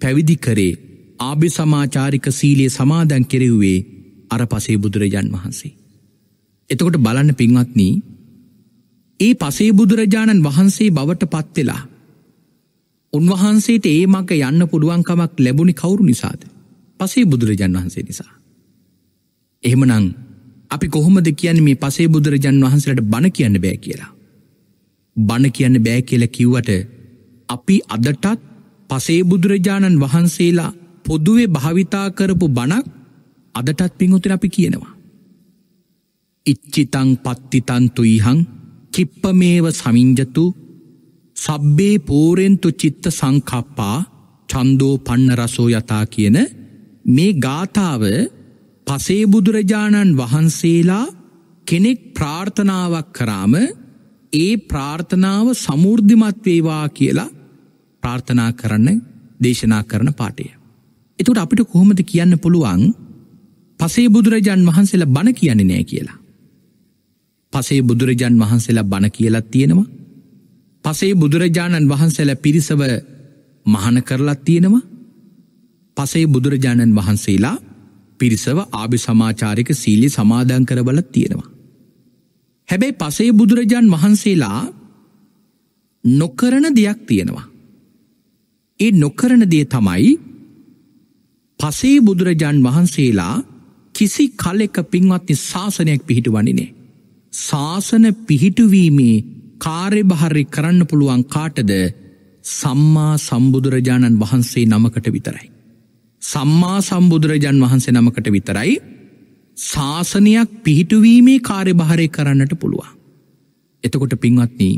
පැවිදි කරේ ආභි සමාචාරික සීලිය සමාදන් කෙරෙව්වේ අර පසේ බුදුරජාන් වහන්සේ. එතකොට බලන්න පිංහත්නී ඒ පසේ බුදුරජාණන් වහන්සේ බවට පත්වෙලා උන්වහන්සේට ඒ මක යන්න පුළුවන්කමක් ලැබුණි කවුරු නිසාද පසේ බුදුරජන් වහන්සේ නිසා. එහෙමනං අපි කොහොමද කියන්න මේ පසේ බුදුරජන් වහන්සලට බණ කියන්න බෑ කියලා. බණ කියන්න බෑ කියල කිව්වට අපි අදටත් පසේ බුදුරජාණන් වහන්සේලා පොදුවේ භාවිතා කරපු බණක් අදටත් පිංහොතර අපි කියනවා. ඉච්චිතං පත්තිතන්තු ඉහං කිප්පමේව සමින්ජතු සබ්බේ පෝරෙන්තු චිත්ත සංකප්පා චන්දෝ පන්න රසෝ යතා කියන මේ ගාථාව පසේ බුදුරජාණන් වහන්සේලා කෙනෙක් ප්‍රාර්ථනාවක් කරාම ඒ ප්‍රාර්ථනාව සමෘර්ධිමත්වේවා කියලා ප්‍රාර්ථනා කරන්න දේශනා කරන පාටය. එතුට අපිට කොහොමද කියන්න පුළුවන් පසේ බුදුරජාන් වහන්සේලා බණ කියන්නේ නෑ කියලා. පසේ බුදුරජාන් වහන්සේලා බණ කියලත් තියෙනවා. පසේ බුදුරජාණන් වහන්සේලා පිරිසව මහන කරලත් තියෙනවා. පසේ බුදුරජාණන් වහන්සේලා පිරිසව ආභි සමාචාරික සීලි සමාධන් කරබලත් තියෙනවා. හැබැයි පසේ බුදුරජාන් වහන්සේලා නොකරන දෙයක් තියෙනවා. ඒ නොකරන දේ තමයි පසේ බුදුරජාන් වහන්සේලා කිසි කලෙක පින්වත්ති ශාසනයක් පිහිටුවනිනේ. ශාසන පිහිටුවීමේ කාර්යභාරි කරන්න පුළුවන් කාටද සම්මා සම්බුදුරජාණන් වහන්සේ නමකට විතරයි. සම්මා සම්බුදුරජන් වහන්සේ නමකට විතරයි ශාසනයක් පිහිටුවීමේ කාර්යභාරය කරන්නට පුළුවන්. එතකොට පින්වත්නී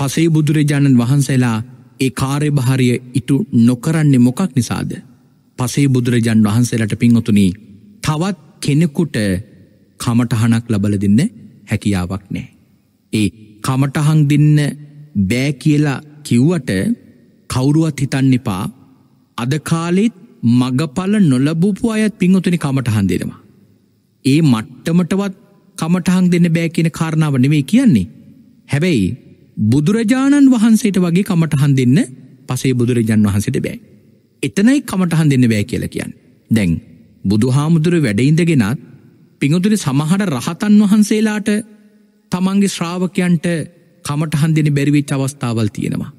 පසේ බුදුරජාණන් වහන්සේලා ඒ කාර්යභාරය ඉටු නොකරන්නේ මොකක් නිසාද. පසේ බුදුරජන් වහන්සේලට පින්වතුනී තවත් කෙනෙකුට කමටහනක් ලබල දෙන්න හැකියාවක් නෑ. ඒ කමටහන් දෙන්න බෑ කියලා කිව්වට කවුරුවත් හිතන්න එපා අද කාලෙත් මගඵල නොලබූපු අයත් පිංහතුනි කමටහන් දෙෙනවා. ඒ මට්ටමටවත් කමටහන් දෙන්න බෑ කියන කාරණාව නෙමේ කියන්නේ. හැබැයි බුදුරජාණන් වහන්සේට වගේ කමටහන් දෙන්න පසේ බුදුරජන් වහන්සට බෑ. එතනයි කමටහන් දෙන්න බෑ කියල කියන්න. දැන් බුදු හාමුදුර වැඩයිඉඳගෙනත් පිඟතුරි සමහට රහතන් වහන්සේලාට තමන්ගේ ශ්‍රාවකයන්ට කමටහන් දෙන බැරිවිච් අවස්ථාවල් තියෙනවා.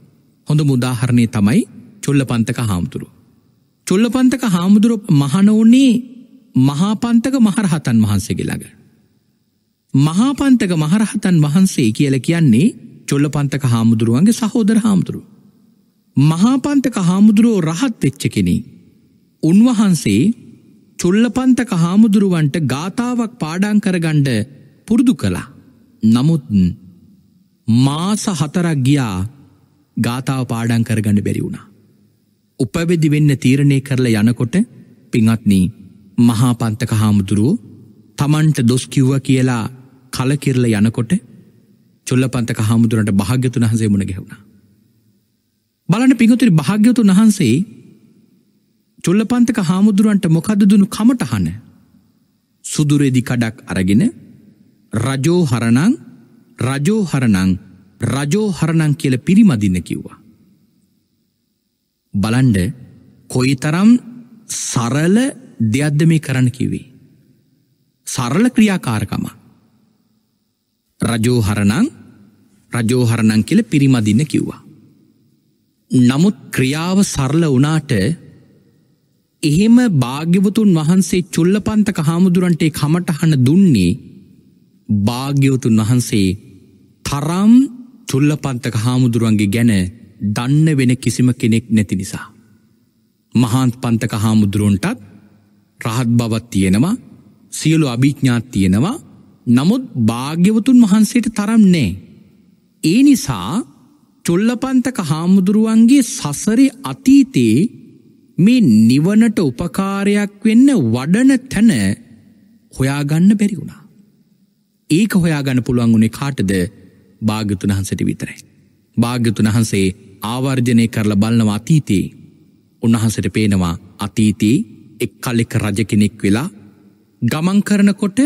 හොඳ මුදාහරණය තමයි චොල්ල පන්තක හාමුතුරු. චුල්ලපන්තක හාමුදුර මහනෝනේ මහාපන්තක මහරහතන් වහන්සේගේ ළඟ. මහාපන්තක මහරහතන් වහන්සේ කියල කියන්නේ චොල්ලපන්තක හාමුදුරුවන්ගේ සහෝදර හාමුදුරු. මහාපන්තක හාමුදුරුවෝ රහත් වෙච්ච කෙනෙ. උන්වහන්සේ චොල්ලපන්තක හාමුදුරුවන්ට ගාථාවක් පාඩං කරගණ්ඩ පුරුදු කළා. නමුත් මාස හතරක් ගියා ගාථාව පාඩං කරගන්න බැරි වුණා. උපවෙදි වෙන්න තීරණය කරලා යනකොට පිංහත්නී මහා පන්තක හාමුදුරුවෝ තමන්ට දොස් කිව්ව කියලා කලකිරල යනකොට චොල්ල පන්තක හාමුදුරන්ට භාග්‍යතුන් වහන්සේ මුණ ගැහුණ. බලන පිඟතුරි භාග්‍යතුන් වහන්සේ චොල්ල පන්තක හාමුදුරුවන්ට මොකද දුනු කමටහන සුදුරේදි කඩක් අරගෙන රජෝ හරණං රජෝ හරණං රජෝ හරණං කියල පිරිමදින්න කිව්වා. බලන්ඩ කොයි තරම් සරල දෙයක්ද මේ කරන්න කිවේ. සරල ක්‍රියාකාරකම. රජෝහරණං රජෝහරණං කියල පිරිමදින්න කිව්වා. නමුත් ක්‍රියාව සරල වනාට එහෙම භාග්‍යවතුන් වහන්සේ චුල්ල පන්තක හාමුදුරන්ටේ කමටහන දුන්නේ භාග්‍යවතුන් වහන්සේ තරම් චුල්ල පන්තක හාමුදුරුවන්ගේ ගැන දන්න වෙන කිසිම කෙනෙක් නැති නිසා. මහාන්ත් පන්තක හාමුදුරුවන්ටත් රහත් බවත් තියෙනවා සියලු අභිඥාත් තියෙනවා නමුත් භාග්‍යවතුන් වහන්සේට තරම් නෑ. ඒ නිසා චොල්ලපන්තක හාමුදුරුවන්ගේ සසරි අතීතයේ මේ නිවනට උපකාරයක් වෙන්න වඩන තැන හොයාගන්න බැරි වුණා. ඒක හොයාගන්න පුළුවන් වුණේ කාටද භාග්‍යතුන් වහන්සට විතරයි. භාග්‍යතුන් වහන්සේ ආවර්ජනය කරල බලනවා අතීතයේ උන්වහන්සට පේනවා අතීතයේ එක් කලෙක රජ කෙනෙක් වෙලා ගමන් කරනකොට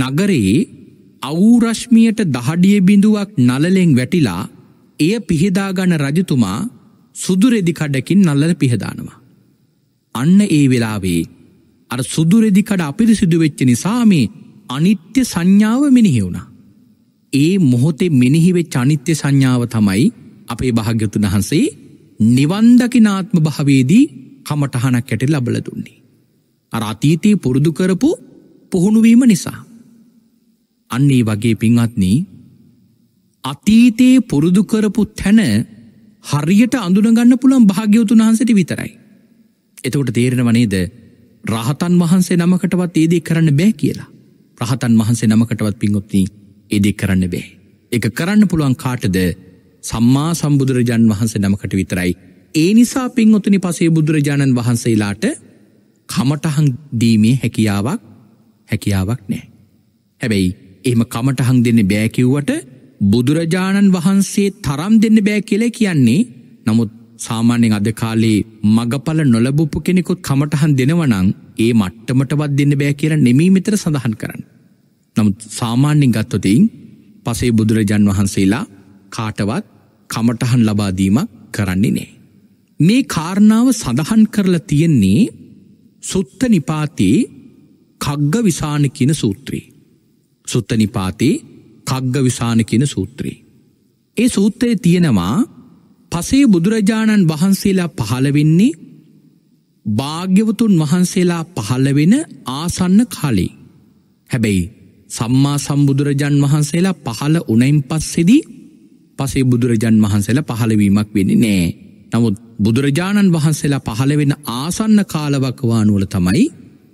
නගරයේ අවූරශ්මියයට දහඩිය බිඳුවක් නලලෙෙන් වැටිලා එය පිහිදාගන්න රජතුමා සුදුරෙදිකඩකින් නල්ලල පිහදානවා. අන්න ඒ වෙලාවේ අර සුදුරෙදිකඩ අපිරි සිදුවෙච්ච නිසාමේ අනිත්‍ය සංඥාව මිනිහිවුණා. ඒ මොහොතේ මිනිහිවෙ චනිත්‍ය සංඥාව තමයි අපේ භාග්‍යතුන් වහන්සේ නිවන්දකිනාත්ම භාවේදී කමටහනක් කැටෙල් ලබල දුන්නේ. අර අතීතයේ පුරුදු කරපු පුහුණුවීම නිසා. අන්නේ වගේ පින්වත්නී අතීතයේ පුරුදු කරපු තැන හරියට අඳුනගන්න පුළන් භාග්‍යවතුන් වහන්සට විතරයි. එතකොට තේරෙනවනේද රහතන් වහන්සේ නමකටවත් ඒදේ කරන්න බෑ කියලා. රහතන් වහන්සේ නමකටවත් පින්ගොත්ති ඒදෙක් කරන්න බෑ. එක කරන්න පුළුවන් කාටද සම්මා සම්බුදුරජන් වහන්සේ නමකට විතරයි. ඒ නිසා පින්ඔතුනි පසේ බුදුරජාණන් වහන්සේලාට කමටහං දීමේ හැකියාවක් හැකියාවක් නෑ. හැබැයි එම කමටහං දෙන්න බෑකිව්වට බුදුරජාණන් වහන්සේ තරම් දෙන්න බෑ කියලේ කියන්නේ නමුත් සාමාන්‍යෙන් අද කාලේ මගඵල නොලබපු කෙනෙකුත් කමටහන් දෙනවනං ඒ මට්ටමටවත් දෙන්න බෑ කියර නෙමී මෙතර සඳහන් කරන්න. නමුත් සාමාන්‍යෙන් ගත්තොතින් පසේ බුදුරජන් වහන්සේලා කාටවත් කමටහන් ලබාදීමක් කරන්නේ නෑ. මේ කාරණාව සඳහන් කරලා තියෙන්නේ සුත්ත නිපාතයේ කග්ග විසාන කියන සූත්‍රී. සුත්ත නිපාතයේ කග්ග විසාන කියන සූත්‍රී. ඒ සූත්‍රයේ තියෙනවා පසේ බුදුරජාණන් වහන්සේලා පහළ වෙන්නේ භාග්‍යවතුන් වහන්සේලා පහළ වෙන ආසන්න කාලේ. හැබැයි සම්මා සම්බුදුරජන් වහන්සේලා පහළ උනයින් පස්සෙදී පසේ බුදුරජන් වහන්සේලා පහළවීමක් වෙනි නෑ. නමුත් බුදුරජාණන් වහන්සේලා පහළවෙන ආසන්න කාලවක්වානුවල තමයි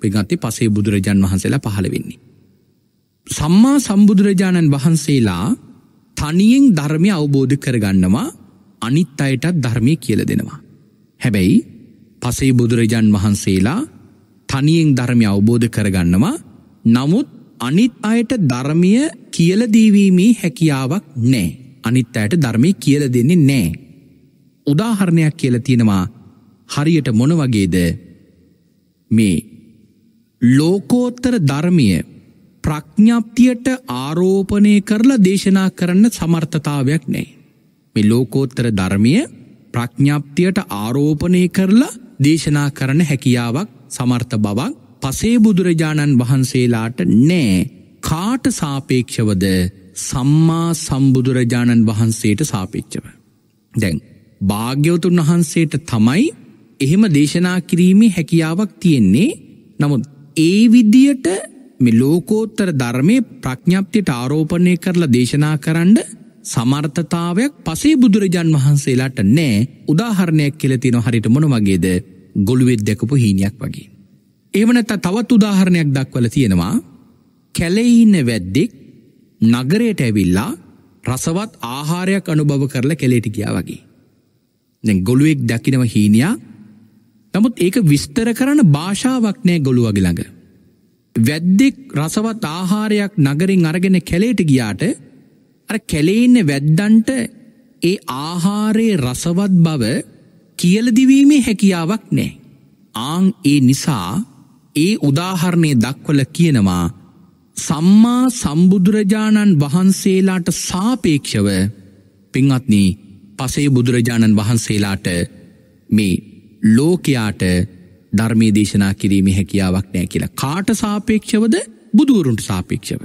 පෙගත්ති පසේ බුදුරජන් වහන්සේලා පහළවෙන්නේ. සම්මා සම්බුදුරජාණන් වහන්සේලා තනියෙන් ධර්මය අවබෝධ කරගන්නවා අනිත් අයටත් ධර්මය කියල දෙනවා. හැබැයි පසේ බුදුරජන් වහන්සේලා තනියෙන් ධර්මය අවබෝධ කරගන්නවා නමුත් අනිත් අයට ධර්මය කියලදීවීමේ හැකියාවක් නෑ. අනිත් අයට ධර්මය කියල දෙන්නේ නෑ. උදාහරණයක් කියල තියෙනවා හරියට මොනවගේද මේ ලෝකෝත්තර ධර්මය ප්‍රඥ්ඥප්තියට ආරෝපනය කරලා දේශනා කරන්න සමර්ථතාවයක් නෑ. මේ ලෝකෝත්තර ධර්මය ප්‍රඥ්ඥප්තියට ආරෝපනය කරලා දේශනා කරන හැකියාවක් සමර්ථ බවක් පසේ බුදුරජාණන් වහන්සේලාට නෑ කාට සාපේක්ෂවද සම්මා සම්බුදුරජාණන් වහන්සේට සාපිච්චව. දැන් භාග්‍යවතුන් වහන්සේට තමයි එහෙම දේශනා කිරීමේ හැකියාවක් තියෙන්නේ නමුත් ඒ විද්ධියට මෙලෝකෝත්තර ධර්මය ප්‍රඥප්තියට ආරෝපණය කරලා දේශනා කරන්න සමර්ථතාවයක් පසේ බුදුරජාන් වහන්සේලාට නෑ උදාහරණයක් කෙලති නො හරිට මොනවගේද ගොළුවෙත් දැකපු හීනයක් වගේ. එවනත තවත් උදාහරණයක් දක්වල තියෙනවා කැලෙහින්න වැද්දෙක් නගරයට ඇවිල්ලා රසවත් ආහාරයක් අනුභව කරලා කෙලේට ගියා වගේ. දැන් ගොළුවෙක් දකිනව හීනයා නමුත් ඒක විස්තර කරන භාෂාවක් නෑ ගොළුවගේ ළඟ. වැද්දෙක් රසවත් ආහාරයක් නගරින් අරගෙන කැලේට ගියාට අර කැලේඉන්න වැද්දන්ට ඒ ආහාරයේ රසවත් බව කියලදිවීමේ හැකියාවක් නෑ. ආං ඒ නිසා ඒ උදාහරණය දක්වල කියනවා සම්මා සම්බුදුරජාණන් වහන්සේලාට සාපේක්ෂව පින්වත්නී පසේ බුදුරජාණන් වහන්සේලාට මේ ලෝකයාට ධර්මය දේශනා කිරීම හැකියාවක් නෑ කියලා කාට සාපේක්ෂවද බුදුවරුන්ට සාපේක්ෂව.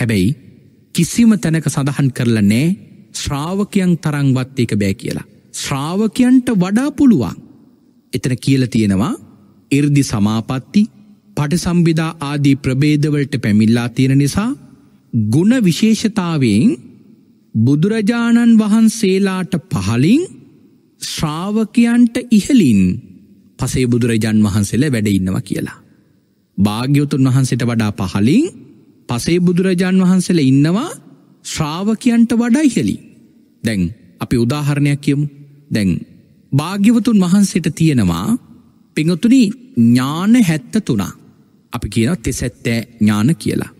හැබැයි කිසිම තැනක සඳහන් කරලා නෑ ශ්‍රාවකයන් තරංවත් ඒක බෑ කියලා. ශ්‍රාවකයන්ට වඩා පුළුවන්. එතන කියල තියෙනවා ඉර්දි සමාපත්ති පටසම්බිදා ආදී ප්‍රබේදවලට පැමිල්ලා තියෙන නිසා ගුණ විශේෂතාවයෙන් බුදුරජාණන් වහන්සේලාට පහලින් ශ්‍රාවකයන්ට ඉහලින් පසේ බුදුරජාන් වහන්සේලා වැඩඉන්නවා කියලා. භාග්‍යවතුන් වහන්සට වඩා පහලින් පසේ බුදුරජාන් වහන්සේල ඉන්නවා ශ්‍රාවකයන්ට වඩා ඉහලි. දැන් අපි උදාහරණයක් කියමු දැන් භාග්‍යවතුන් වහන්සට තියෙනවා පිඟතුනි ඥාන හැත්ත තුනා. අපි කියන තෙසැත්තෑ ඥාන කියලා.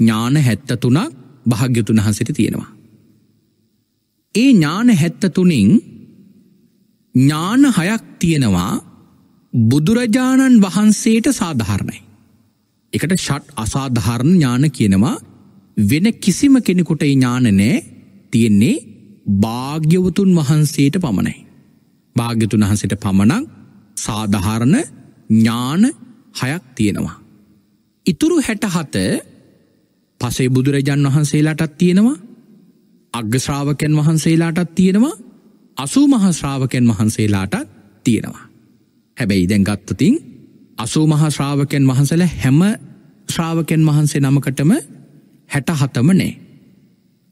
ඥාන හැත්ත තුනක් භාග්‍යතුන් වහන්සට තියෙනවා. ඒ ඥාන හැත්ත තුනින් ඥාන හයක් තියෙනවා බුදුරජාණන් වහන්සේට සාධාරණයි. එකට ෂට් අසාධාරණ ඥාන කියනවා වෙන කිසිම කෙනෙකුට ඥානනෑ තියෙන්නේ භාග්‍යවතුන් වහන්සේට පමණයි. භාග්‍යතුන් වහන්සට පමණක් සාධාරණ ඥාන හයක් තියෙනවා. ඉතුරු හැටහත පසේ බුදුරජන් වහන්සේලාටත් තියෙනවා අග්‍යශ්‍රාවකයන් වහන්සේලාටත් තියෙනවා අසූමහශ්‍රාවකයන් වහන්සේලාටත් තියෙනවා. හැබැයි දැන් ගත්තතින් අසූමහශ්‍රාවකයන් වහන්සල හැම ශ්‍රාවකයන් වහන්සේ නමකටම හැටහතම නෑ.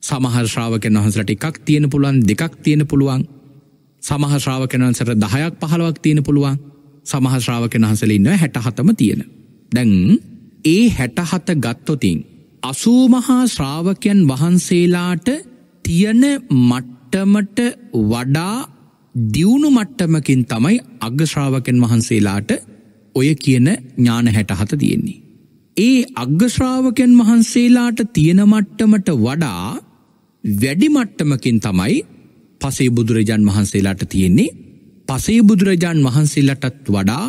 සමහර්ශ්‍රාවකයන් වහන්සලට එකක් තියෙන පුළුවන් දෙකක් තියෙන පුළුවන් සමහශ්‍රාවකයන් වහන්සට දහයක් පහළවක් තියෙන පුළුවන් සමහශ්‍රාවකයන් වහන්සල ඉන්න හැටහතම තියෙන. දැන් ඒ හැටහත ගත්තොතින්. අසූමහා ශ්‍රාවකයන් වහන්සේලාට තියන මට්ටමට වඩා දියුණු මට්ටමකින් තමයි අග්‍රශ්‍රාවකෙන් වහන්සේලාට ඔය කියන ඥාන හැටහත තියෙන්නේ. ඒ අග්ගශ්‍රාවකයන් වහන්සේලාට තියෙන මට්ටමට වඩා වැඩි මට්ටමකින් තමයි පසේ බුදුරජාන් වහන්සේලාට තියෙන්නේ පසේ බුදුරජාන් වහන්සේලාටත් වඩා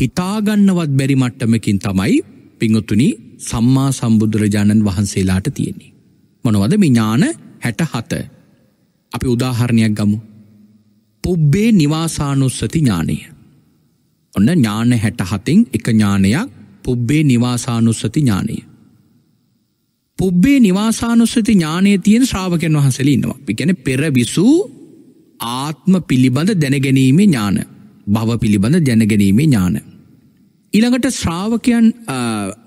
හිතාගන්නවත් බැරි මට්ටමකින් තමයි පිංගොතුනි සම්මා සම්බුදුරජාණන් වහන්සේලාට තියෙන්නේ. මොනවද මේ ඥාන හැට හත. අපි උදාහරණයක් ගමු. පුබ්බේ නිවාසානුස්සති ඥානය. ඔන්න ඥාන හැට හතෙන් එක ඥානයක් පුබ්බේ නිවාසානුස්සති ඥානය. පුබ්බේ නිවාසානුස්සති ඥානය තියෙන ශ්‍රාවකයන් වහන්සේල ඉන්නවා. ඉගැන පෙරවිසූ ආත්ම පිළිබඳ දැනගැනීමේ ඥාන. භව පිළිබඳ දැනගැනීමේ ඥාන. ඉළඟට ශ්‍රාවකයන්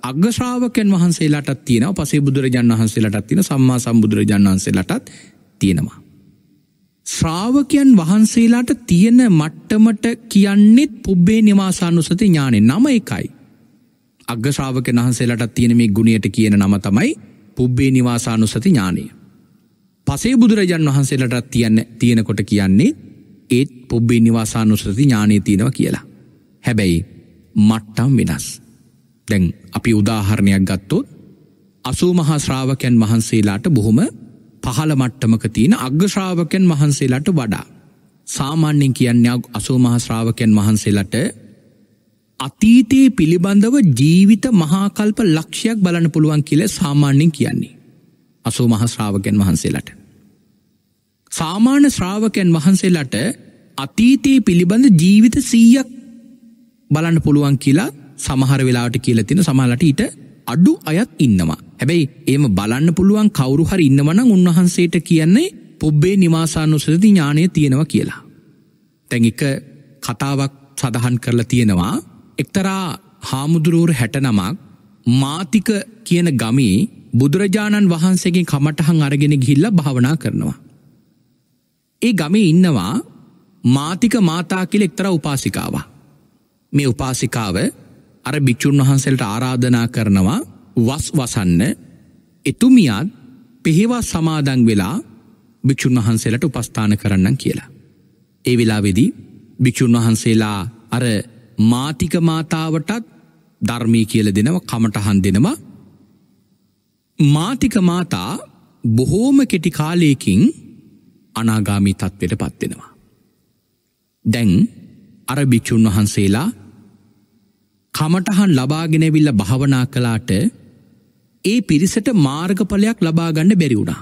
අගශ්‍රාවකයන් වහන්සේලාටත් තියෙනව පසේ බුදුරජන් වහන්සේලටත් තින සම්මා සම්බුදුරජන් වහන්සේලටත් තියෙනවා. ශ්‍රාවකයන් වහන්සේලාට තියෙන මට්ටමට කියන්නෙත් පුබ්බේ නිවාසානුසති ඥානෙ නම එකයි. අග්‍රශ්‍රාවක වහන්සේලාට තියෙන මේ ගුණයට කියන නම තමයි පුබ්බේ නිවාසානුසති ඥානය. පසේ බුදුරජන් වහන්සේලටත් තියන්න තියෙනකොට කියන්නේ ඒත් පුබ්බේ නිවාසානුසති ඥානය තියෙනවා කියලා. හැබැයි මට්ටම් වෙනස්. දැන් අපි උදාහරණයක් ගත්තොත් අසූමහා ශ්‍රාවකයන් වහන්සේලාට බොහොම පහළ මට්ටමක තියෙන අග්‍රශ්‍රාවකයන් වහන්සේලාට වඩා. සාමාන්‍යෙන් කියන්නේ අසූමහා ශ්‍රාවකයන් වහන්සේලාට අතීතයේ පිළිබඳව ජීවිත මහාකල්ප ලක්ෂයක් බලන පුළුවන් කියල සාමාන්‍යෙන් කියන්නේ. අසූ මහශ්‍රාවකයන් වහන්සේලට. සාමාන්‍ය ශ්‍රාවකයන් වහන්සේලට අතීතයේ පිළිබඳ ජීවිත සීයක් බලන්න පුළුවන් කියලා සමහර වෙලාට කියල තින සමහලට ඊට අඩු අයත් ඉන්නවා. හැබැයි ඒම බලන්න පුළුවන් කවරු හරි ඉන්නවන උන්වහන්සේට කියන්නේ පුබ්බේ නිවාසානුසති ඥානය තියෙනවා කියලා. තැන් එක කතාවක් සඳහන් කරලා තියෙනවා එක්තරා හාමුදුරුවර හැටනමක් මාතික කියන ගමේ බුදුරජාණන් වහන්සේගේ කමටහන් අරගෙන ගිහිල්ල භාවනා කරනවා. ඒ ගමේ ඉන්නවා මාතික මාතා කියල එක්තර උපාසිකාවා. මේ උපාසිකාව අර භික්‍ෂූන් වහන්සේට ආරාධනා කරනවා වස් වසන්න එතුමියත් පෙහෙවා සමාදං වෙලා භික්‍ෂූන් වහන්සේලට උපස්ථාන කරන්න කියලා. ඒ වෙලාවෙදී භික්‍ෂූන් වහන්සේලා අර මාතික මාතාවටත් ධර්මී කියල දෙනව කමටහන් දෙනවා මාතික මාතා බොහෝම කෙටි කාලයකින් අනාගාමී තත්වයට පත්වෙනවා. දැන් අර භික්‍ෂූන් වහන්සේලා කමටහන් ලබාගෙනැවිල්ල භාවනා කලාට ඒ පිරිසට මාර්ගඵලයක් ලබාගන්න බැරි වුණා.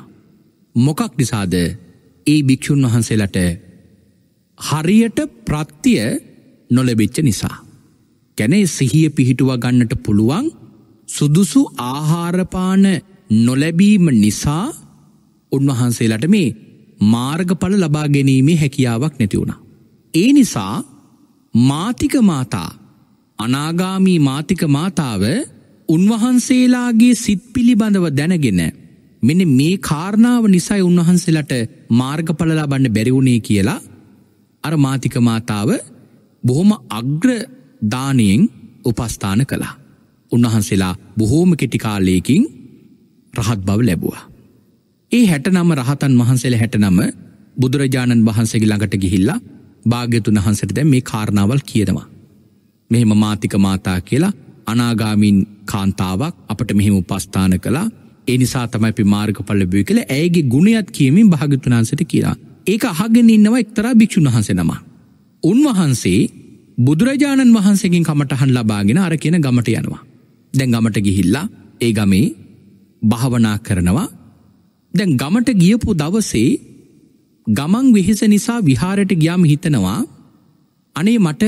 මොකක් නිසාද ඒ භික්‍ෂූන් වහන්සේලට හරියට ප්‍රත්තිය නොලබෙච්ච නිසා. කැනේ සිහිය පිහිටුව ගන්නට පුළුවන් සුදුසු ආහාරපාන නොලැබීම නිසා උන්වහන්සේලට මේ මාර්ගඵල ලබා ගැනීමේ හැකියාවක් නැතිවුණා. ඒ නිසා මාතික මාතා අනාගාමී මාතික මාතාව උන්වහන්සේලාගේ සිත් පිළිබඳව දැනගෙන මෙන මේ කාරණාව නිසයි උන්වහන්සේලට මාර්ගඵලලා බන්න බැරිවුණේ කියලා අර මාතික මාතාව බොහොම අග්‍ර දානයෙන් උපස්ථාන කළා. උන්වහන්සේලා බොහෝම කෙටිකාලයකින් රහත් බව ලැබවා. ඒ හැටනම රහතන් වහන්සේල හැටනම බුදුරජාණන් වහන්සේගේ ළඟට ගිහිල්ලා භාග්‍යතුන් වහන්සට දැ මේ කාරණාවල් කියනවා. මෙහෙම මාතික මාතා කියලා අනාගාමීන් කාන්තාවක් අපට මෙහෙම උපස්ථාන කලා ඒ නිසා තමයි අපි මාර්ගඵල බිය කළ ඇයගේ ගුණයත් කියමින් භාග්‍යතුන් වහන්සට කියලා. ඒක අහගෙන ඉන්නවා එක්තරා භික්ෂුන් වහන්සේ නම. උන්වහන්සේ බුදුරජාණන් වහන්සේකින් කමටහන් ලබාගෙන අර කියන ගමට යනවා. දැන් ගමට ගිහිල්ලා ඒ ගමේ භාවනා කරනවා දැන් ගමට ගියපු දවසේ ගමන් විහිස නිසා විහාරට ගියාම හිතනවා අනේ මට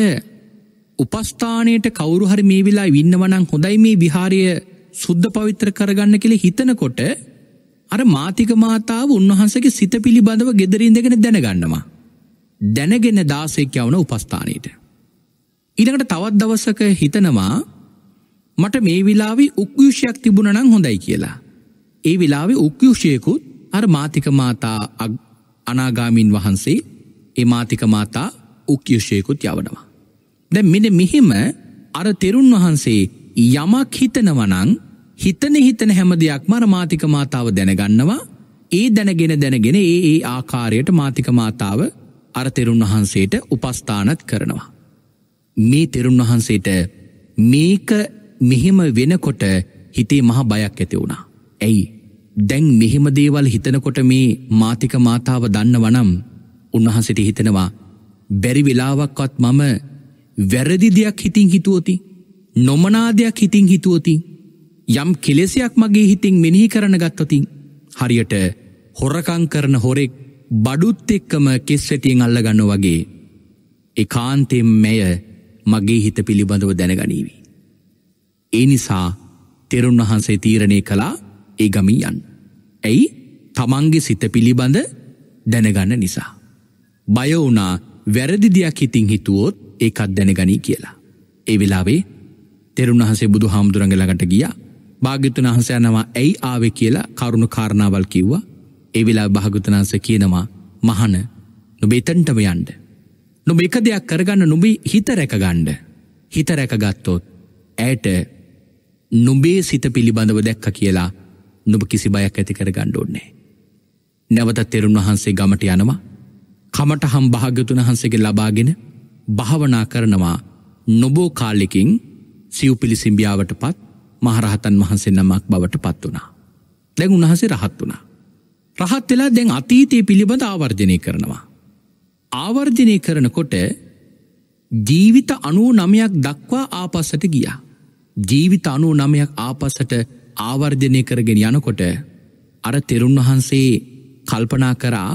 උපස්ථානයට කවුරුහරි මේ වෙලා ඉන්නවනම් හොඳයි මේ විහාරය සුද්ධ පවිත්‍ර කරගන්න කෙළෙ හිතනකොට අර මාතික මාතාව උන්වහන්සගේ සිත පිළිබඳව ගෙදරින්දගෙන දැනගන්නවා. දැනගෙන දාසෙක් යවන උපස්ථානයට. ඉළඟට තවත් දවසක හිතනවා මට මේ විලාවි උක්යුෂයක් තිබුණනං හොඳයි කියලා. ඒ විලාවි උක්යුෂයකුත් අර මාතික මාතා අනාගාමීන් වහන්සේ එමාතික මාතා උක්යුෂයකුත් යවනවා. දැ මෙන මෙහෙම අර තෙරුන් වහන්සේ යමක් හිතනවනං හිතන හිතන හැම දෙයක් මර මාතික මාතාව දැනගන්නවා ඒ දැනගෙන දැනගෙන ඒ ඒ ආකාරයට මාතික මාතාව අර තෙරුන් වහන්සේට උපස්ථානත් කරනවා. මේ තෙරුන් වහන්සේට මේක මෙහෙම වෙනකොට හිතේ මහ බයක් ඇති වුණා. ඇයි දැන් මෙහෙම දේවල් හිතනකොට මේ මාතික මාතාව දන්නවනම් උන්වහන්සට හිතෙනවා බැරි වෙලාවක්වත් මම වැරදි දෙයක් හිතින් හිතුවති නොමනාදයක් හිතින් හිතුවති යම් කෙලෙසයක් මගේ හිතින් මෙනෙහි කරන ගත්තතින් හරියට හොරකං කරන හොරෙක් බඩුත් එක්කම කෙස්සැටියෙන් අල්ලගන්න වගේ එකාන්තෙම් මෙය මගේ හිත පිළිබඳව දැනගනීවි. ඒ නිසා තෙරුන් වහන්සේ තීරණය කලා ඒ ගමී යන්න. ඇයි තමන්ගේ සිත පිළිබඳ දැනගන්න නිසා. බයවුනා වැරදිදියක් හිතින් හිතුවෝත් ඒකත් දැනගනී කියලා. ඒ වෙලාවේ තෙරුණහසේ බුදු හාමුදුරඟලකට ගිය භාග්‍යතුන් වහන්ස යනවා ඇයි ආවෙ කියලා කරුණු කාරණාවල් කිව්වා ඒ වෙලා භාගතුනාස කියනවා මහන නොබ එතන්ටම යන්ඩ. නොබ එක දෙයක් කරගන්න නොබේ හිත රැකගණ්ඩ හිත රැකගත්තොත් ඇයට නොබේ සිත පිළිබඳව දැක්ක කියලා නොබ කිසි බයක් ඇති කර ගණ්ඩෝන්නේ. නැවතත් තෙරුන් වහන්සේ ගමට යනවා කමට හම් භාග්‍යතුන් වහන්සේගේ ලබාගෙන භාවනා කරනවා නොබෝ කාලෙකින් සිව්පිලි සිම්බියාවට පත් මහරහතන් වහන්සේ නමක් බවට පත් වනා. දැන් උන්හන්සේ රහත් වනා. රහත් වෙලා දැන් අතීතය පිළිබඳ ආවර්ජනය කරනවා. ආවර්ජනය කරනකොට ජීවිත අනුව නමයක් දක්වා ආපස්සට ගියා. ජීවිත අනුව නමයක් ආපසට ආවර්ජනය කරගෙන යනකොට අර තෙරුන් වහන්සේ කල්පනා කරා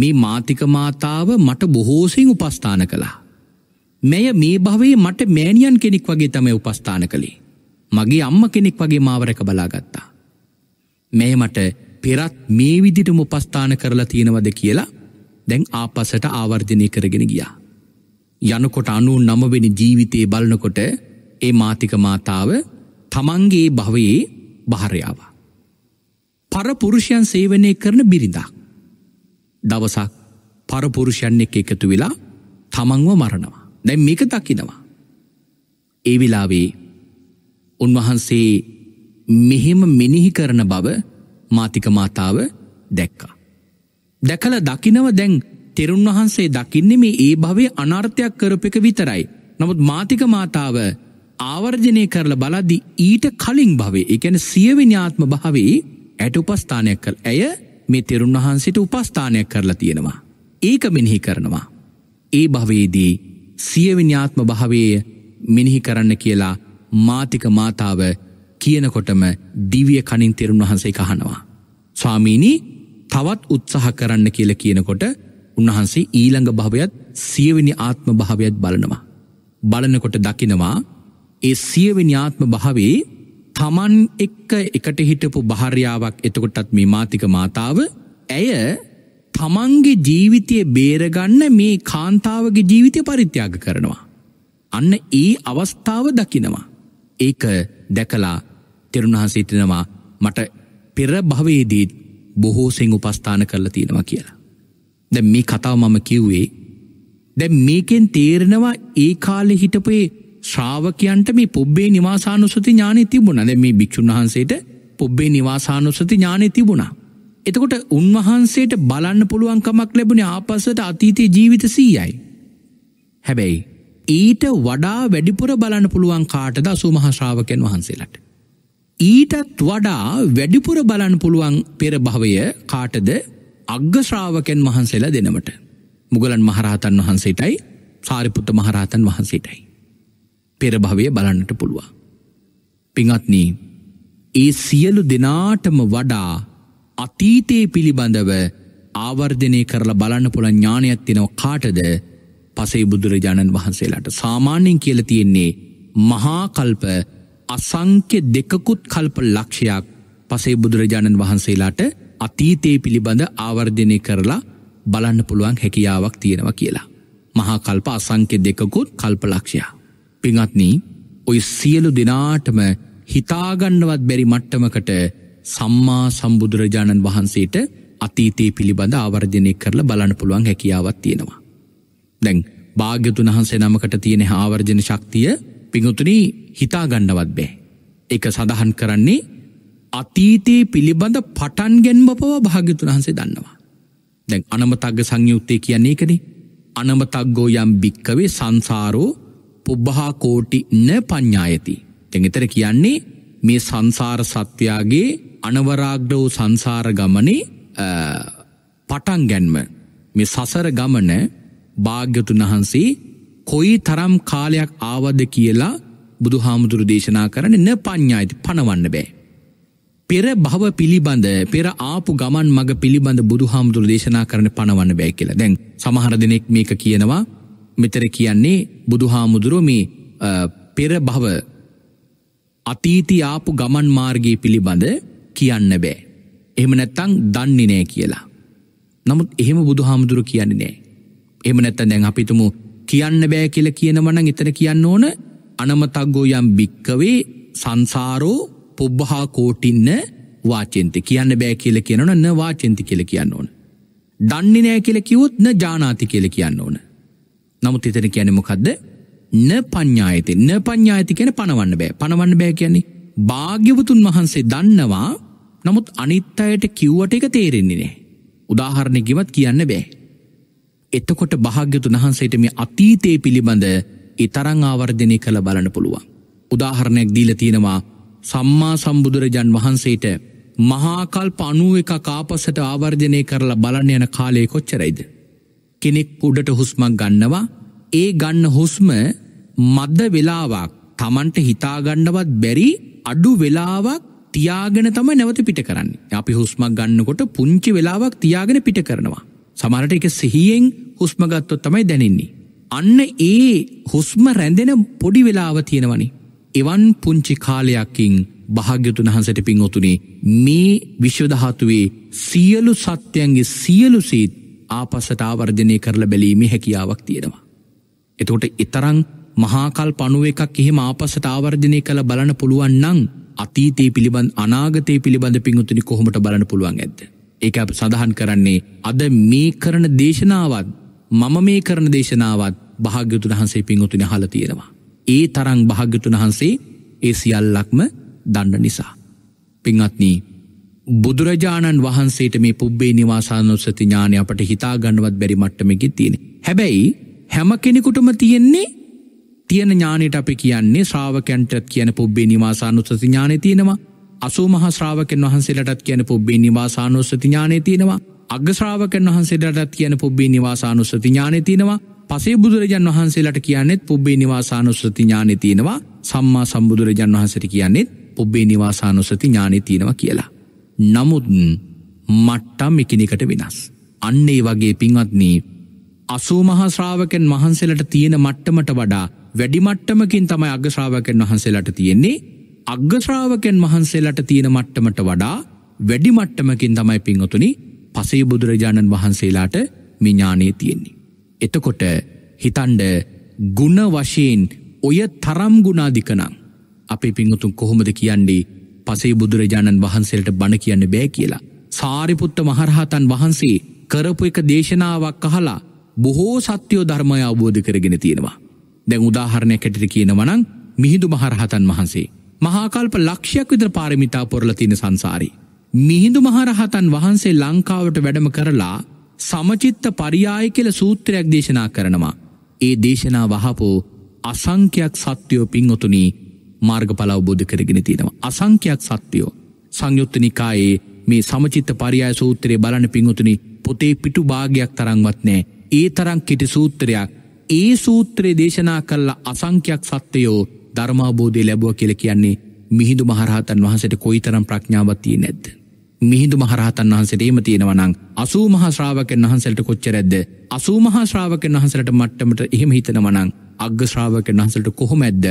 මේ මාතික මාතාව මට බොහෝසින් උපස්ථාන කළා. මෙය මේ භවේ මට මෑනියන් කෙනෙක් වගේ තමයි උපස්ථාන කළේ. මගේ අම්ම කෙනෙක් වගේ මාව රැක බලාගත්තා. මෙය මට පෙරත් මේ විදිහටම උපස්ථාන කරලා තියෙනවද කියලා දැන් ආපසට ආවර්ජනය කරගෙන ගියා. යනකොට 99 වෙනි ජීවිතේ බලනකොට ඒ මාතික මාතාව තමන්ගේ භවයේ භාරයාව. පරපුරුෂයන් සේවනය කරන බිරිඳක්. දවසක් පරපුරුෂයන් එක් එකතු වෙලා තමන්ව මරණවා දැ මේක දකිනවා. ඒ වෙලාවේ උන්වහන්සේ මෙහෙම මෙනිහි කරන බව මාතික මාතාව දැක්කා. දැකල දකිනව දැන් තෙරුන් වහන්සේ දකින්නේ මේ ඒ භවේ අනර්ථයක් කරපක විතරයි. නමුත් මාතික මාතාව ආවර්ජනය කරල බලද්දි ඊට කලින් භවේ එකැන සියවිඥාත්ම භාවේ ඇයට උපස්ථානයක් කල් ඇය මේ තෙරුන් වහන්සිට උපස්ථානයක් කරලා තියෙනවා. ඒක මෙිනිහි කරනවා. ඒ භවේදී සියවිඥාත්ම භාවය මිනිහි කරන්න කියලා මාතික මාතාව කියනකොටම දිවිය කනින් තෙරුන් වහන්සේ කහනවා. ස්වාමීණී තවත් උත්සාහ කරන්න කියල කියනකොට උන්වහන්සේ ඊළඟ භාවයත් සියවිනි ආත්ම භාවයත් බලනවා. බලනකොට දකිනවා ඒ සියවිනි්‍යාත්ම භාවේ තමන් එක්ක එකට හිටපු භාර්යාවක් එතකොටත් මේ මාතික මාතාව ඇය තමන්ගේ ජීවිතය බේරගන්න මේ කාන්තාවගේ ජීවිතය පරිත්‍යාග කරනවා. අන්න ඒ අවස්ථාව දකිනවා. ඒක දැකලා තෙරුණහසේතිනවා මට පෙර භවේදීත් බොහෝ සිං උපස්ථාන කරලා තියෙනවා කියලා. දැ මේ කතාව මම කිව්වේ දැ මේකෙන් තේරෙනවා ඒ කාලෙ හිටපේ ශ්‍රාවකයන්ට මේ පුබ්බේ නිවාසානුසති ඥානය තිබුණද මේ භික්‍ෂන් වහන්සේට පුබ්බේ නිවාසානුසති ඥානය තිබුණා. එතකොට උන්වහන්සේට බලන්න පුළුවන්කමක් ලැබුණ ආපස්සට අතීතය ජීවිත සීයයි. හැබැයි ඊට වඩා වැඩිපුර බලන්න පුළුවන් කාටද සුමහශ්‍රාවකයන් වහන්සේලට. ඊටත් වඩා වැඩිපුර බලන්න පුළුවන් පෙරභවය කාටද අග්ගශ්‍රාවකයන් වහන්සේලා දෙනමට. මුගලන් මහරහතන් වහන්සේටයි සාරිපුත්ත මහරහතන් වහන්සේටයි. පෙරභවය බලන්නට පුළුවන්. පිංහත්නී ඒ සියලු දෙනාටම වඩා අතීතයේ පිළිබඳව ආවර්ධනය කරලා බලන්න පුළ ඥානයක් තිනව කාටද පසේ බුදුරජාණන් වහන්සේලාට සාමාන්‍යයෙන් කියල තියෙන්නේ මහාකල්ප අසංක්‍ය දෙකකුත් කල්ප ලක්ෂයක් පසේ බුදුරජාණන් වහන්සේලාට අතීතයේ පිළිබඳ ආවර්ධනය කරලා බලන්න පුළුවන් හැකියාවක් තියෙනවා කියලා. මහාකල්ප අසංක්‍ය දෙකකුත් කල්ප ලක්ෂයා. පිංහත්නී ඔය සියලු දෙනාටම හිතාගන්නවත් බැරි මට්ටමකට සම්මා සම්බුදුරජාණන් වහන්සේට අතීතයේ පිළිබඳ ආවර්ජනය කරලා බලන්න පුළුවන් හැකියාවත් තියෙනවා. දැන් භාග්‍යතුන් වහන්සේ නමකට තියෙන ආවර්ජන ශක්තිය පිඟුතුනි හිතාගන්නවත් බෑ. එක සඳහන් කරන්නේ අතීතයේ පිළිබඳ පටන් ගැන්ම පව භාග්‍යතුන් වහන්සේ දන්නවා. දැන් අනමතග්ග සංයුත්තය කියන්නේ එකනේ අනමතක්ගෝ යම් භික්කවේ සංසාරෝ පුබ්බහාකෝටි න ප්ඥායති. තැඟතර කියන්නේ මේ සංසාර සත්වයාගේ අනවරාග්ඩ වූ සංසාර ගමනේ පටන් ගැන්ම මේ සසර ගමන භාග්‍යතුන් වහන්සේ කොයි තරම් කාලයක් ආවද කියලා බුදු හාමුදුරු දේශනා කරන න ප්ඥායිති පණවන්න බෑ. පෙර භව පිළිබඳ පෙර ආපු ගමන් මග පිළිබඳ බුදු හාමුදුරු දේශනා කරන පණවන්න බෑ කියලා දැන් සමහර දෙනෙක් මේක කියනවා මෙතර කියන්නේ බුදුහාමුදුරුව මේ පෙර භව අතීති ආපු ගමන් මාර්ගයේ පිළිබඳ කියන්න බෑ. එහෙම නැත්තං දන්නේ නෑ කියලා. නමුත් එහෙම බුදුහාමුදුරු කියන්නේ නෑ. එහෙම නැත්තම් දැන් අපි හිතමු කියන්න බෑ කියලා කියනවා නම් එතන කියන්න ඕන අනමතග්ගෝ යම් බික්කවේ සංසාරෝ පුබ්බහා කෝටින්න වාචෙන්ති කියන්න බෑ කියලා කියනවනම් න වාචෙන්ති කියලා කියන්න ඕන. දන්නේ නෑ කියලා කිව්වොත් න ජානාති කියලා කියන්න ඕන. නමුත් එතන කියන්නේ මොකද්ද? න පඤ්ඤායති. න පඤ්ඤායති කියන්නේ පණවන්න බෑ. පණවන්න බෑ කියන්නේ භාග්‍යවතුන් වහන්සේ දන්නවා. නමුත් අනිත් අයට කිව්වට ඒක තේරෙන්නේ නෑ. උදාහරණයක් ගිවත් කියන්න බෑ. එතකොට භාග්‍යතුන් වහන්සේට මේ අතීතයේ පිළිබඳ ඒ තරම් ආවර්ජනය කළ බලන්න පුළුවන්. උදාහරණයක් දීලා තියෙනවා සම්මා සම්බුදුරජාන් වහන්සේට මහාකල්ප 91ක ආපස්සට ආවර්ජනය කරලා බලන්න යන කාලය කොච්චරයිද? කෙනෙක් උඩට හුස්මක් ගන්නවා ඒ ගන්න හුස්ම මද්ද වෙලාවක් තමන්ට හිතාගන්නවත් බැරි අඩු වෙලාවක් තියාගෙන තම නැවත පිට කරන්න අපි හුස්මක් ගන්නකොට පුංචි වෙලාවක් තියාගෙන පිට කරනවා. සමරට එක සිහියෙන් හුස්මගත්තොත් තමයි දැනෙන්නේ. අන්න ඒ හුස්ම රැඳෙන පොඩි වෙලාව තියෙනවනි. එවන් පුංචි කාලයක්කින් භාග්‍යතුන් වහන්සට පින් ඔතුනේ මේ විශ්වධාතුවේ සියලු සත්‍යයන්ගේ සියලු සීත් ආපස්සටාවර්ජනය කරල බැලීම හැකියාවක් තියෙනවා. එතෝට එතරං මහාකල් පනුව එකක් එහෙම ආපස්සටාවර්ජනය කළ බලන පුළුවන් නං අතීතයේ පිළිබඳ අනාගතය පිළිබඳ පිංගුතුනි කොහොමට බලන පුළුවන් ඇද. ඒක අප සඳහන් කරන්නේ අද මේ කරන දේශනාවත් මම මේ කරන දේශනාවත් භාග්‍යතුන් වහන්සේ පිංගුතුනි හල තියෙනවා. ඒ තරං භාග්‍යතුන් වහන්සේ ඒ සියල්ලක්ම දන්න නිසා. පිංහත්නී බුදුරජාණන් වහන්සේට මේ පුබ්බේ නිවාසානුස්සති ඥානය අපට හිතා ගන්නවත් බැරි මට්ටමකි තියෙන. හැබැයි හැම කෙනෙකුටම තියෙන්නේ තියෙන ඥානයට අපි කියන්නේ ශ්‍රාවකයන්ටත් කියන පුබ්බේ නිවාසානුස්සති ඥානය තියෙනවා. අසූමහ ශ්‍රාවකයන් වහන්සේලටත් කියන පුබ්බේ නිවාසානුස්සති ඥානය තියෙනවා. අග්‍රශ්‍රාවකයන් වහන්සේලටත් කියන පුබ්බේ නිවාසානුස්සති ඥානය තියෙනවා. පසේ බුදුරජන් වහන්සේලට කියන්නෙත් පුබ්බේ නිවාසානුස්සති ඥානය තියෙනවා. සම්මා සම්බුදුරජන් වහන්සට කියන්නෙත් පුබ්බේ නිවාසානුස්සති ඥානය තියෙනවා කියලා. නමුත් මට්ටම් එකනෙකට වෙනස්. අන්නේ වගේ පින්වත්නී අසූමහාශ්‍රාවකෙන් වහන්සේලට තියෙන මට්ටමට වඩා වැඩිමට්ටමකින් තමයි අගශ්‍රාවකෙන් වහන්සේලට තියෙන්නේ අග්‍රශ්‍රාවකෙන් වහන්සේලට තියෙන මට්ටමට වඩා වැඩිමට්ටමකින් තමයි පින්වතුනි පසේ බුදුරජාණන් වහන්සේලාට මිඥානය තියෙන්නේ. එතකොට හිතන්ඩ ගුණ වශයෙන් ඔය තරම් ගුණාධිකනම් අපේ පින්වතුන් කොහොමද කියන්නේ පසේ බුදුරජාණන් වහන්සේට බණ කියන්න බෑ කියලා. සාරිපුත්ත මහරහතන් වහන්සේ කරපු එක දේශනාවක් අහලා බොහෝ සත්‍යයෝ ධර්මය අවබෝධ කරගෙන තියෙනවා. දැන් උදාහරණය කැටිට කියනවනං මිහිදු මහරහතන් වහන්සේ. මහාකල්ප ලක්ෂයක් විතර පාරමිතා පොරල තියෙන සංසාරි. මිහිදු මහරහතන් වහන්සේ ලංකාවට වැඩම කරලා සමචිත්ත පරියාය කියල සූත්‍රයක් දේශනා කරනවා. ඒ දේශනා වහපෝ අසංඛ්‍යයක් සත්‍යයෝ පින් ඔතුනී මාර්ග පලවබෝධ කරගෙන තියෙනවා. අසංඛ්‍යයක් සත්‍යයෝ. සංයුත්ත නිකායේ මේ සමචිත්ත පරියාය සූත්‍රය බලන පිංහතුනි පොතේ පිටු භාගයක් තරංවත් නෑ. ඒ තරං කෙටි සූත්‍රයක් ඒ සූත්‍රයේ දේශනා කල්ලා අසංඛ්‍යයක් සත්‍යයෝ ධර්මාබෝධය ලැබුව කියල කියන්නේ මිහිදු මහරහතන් වහන්සට කොයිතරම් ප්‍රඥාවත්තිය නැද්ද. මිහිදු මහරහතන් වහන්සට ඒම තියෙනවනං අසූ මහාශ්‍රාවකෙන් වහන්සට කොච්චරැද්ද. අසූ මහාශ්‍රාවකෙන් වහන්සට මට්ටමට එහෙම හිතනවනං අග්‍ය ශ්‍රාවකෙන් වහන්සට කොහොමැද්ද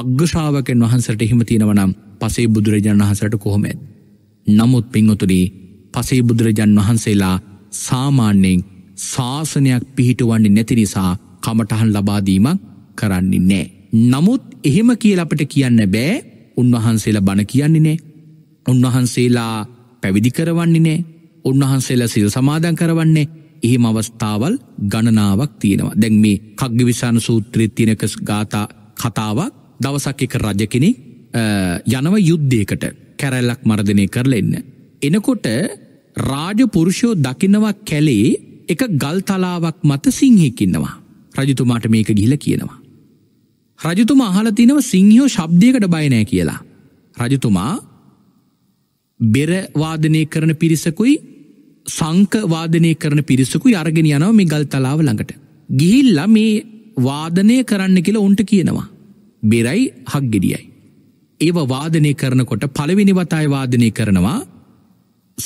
අග්‍රශාවකෙන් වහන්සට එහෙම තියෙනවනම් පසේ බුදුරජාණන් වහන්සට කොහොමෙත්. නමුත් පිංහතුනී පසේ බුදුරජන් වහන්සේලා සාමාන්‍යෙන් ශාසනයක් පිහිටුවන්නේ නැති නිසා කමටහන් ලබාදීමක් කරන්නේ නෑ. නමුත් එහෙම කියල අපට කියන්න බෑ උන්වහන්සේලා බණ කියන්නේ නෑ. උන්වහන්සේලා පැවිදි කරවන්නේ නෑ. උන්වහන්සේලා සිල් සමාධන් කරවන්නේ එහෙම අවස්ථාවල් ගණනාවක් තියෙනවා. දැන් මේ කග්ගිවිසාන සූත්‍රයේ තියෙනක ගාථා කතාවක් දවසක් එක රජකෙනෙ යනව යුද්ධයකට කැරැල්ලක් මර්ධනය කරලා එන්න. එනකොට රාජපුරුෂෝ දකිනවා කැලේ එක ගල්තලාවක් මත සිංහෙකින්නවා. රජතුමාට මේක ගිහිල කියනවා. රජතුමා අහලතිනව සිංහෝ ශබ්දයකට බයනෑ කියලා. රජතුමා බෙරවාදනය කරන පිරිසකුයි සංකවාදනය කරන පිරිසකු අරගෙන යනව මේ ගල්තලාව ළඟට. ගිහිල්ල මේ වාදනය කරන්න කියලා ඔන්ට කියනවා. බෙරයි හක්ගෙඩියයි. ඒව වාදනය කරනකොට පළවෙනි වතාය වාදනය කරනවා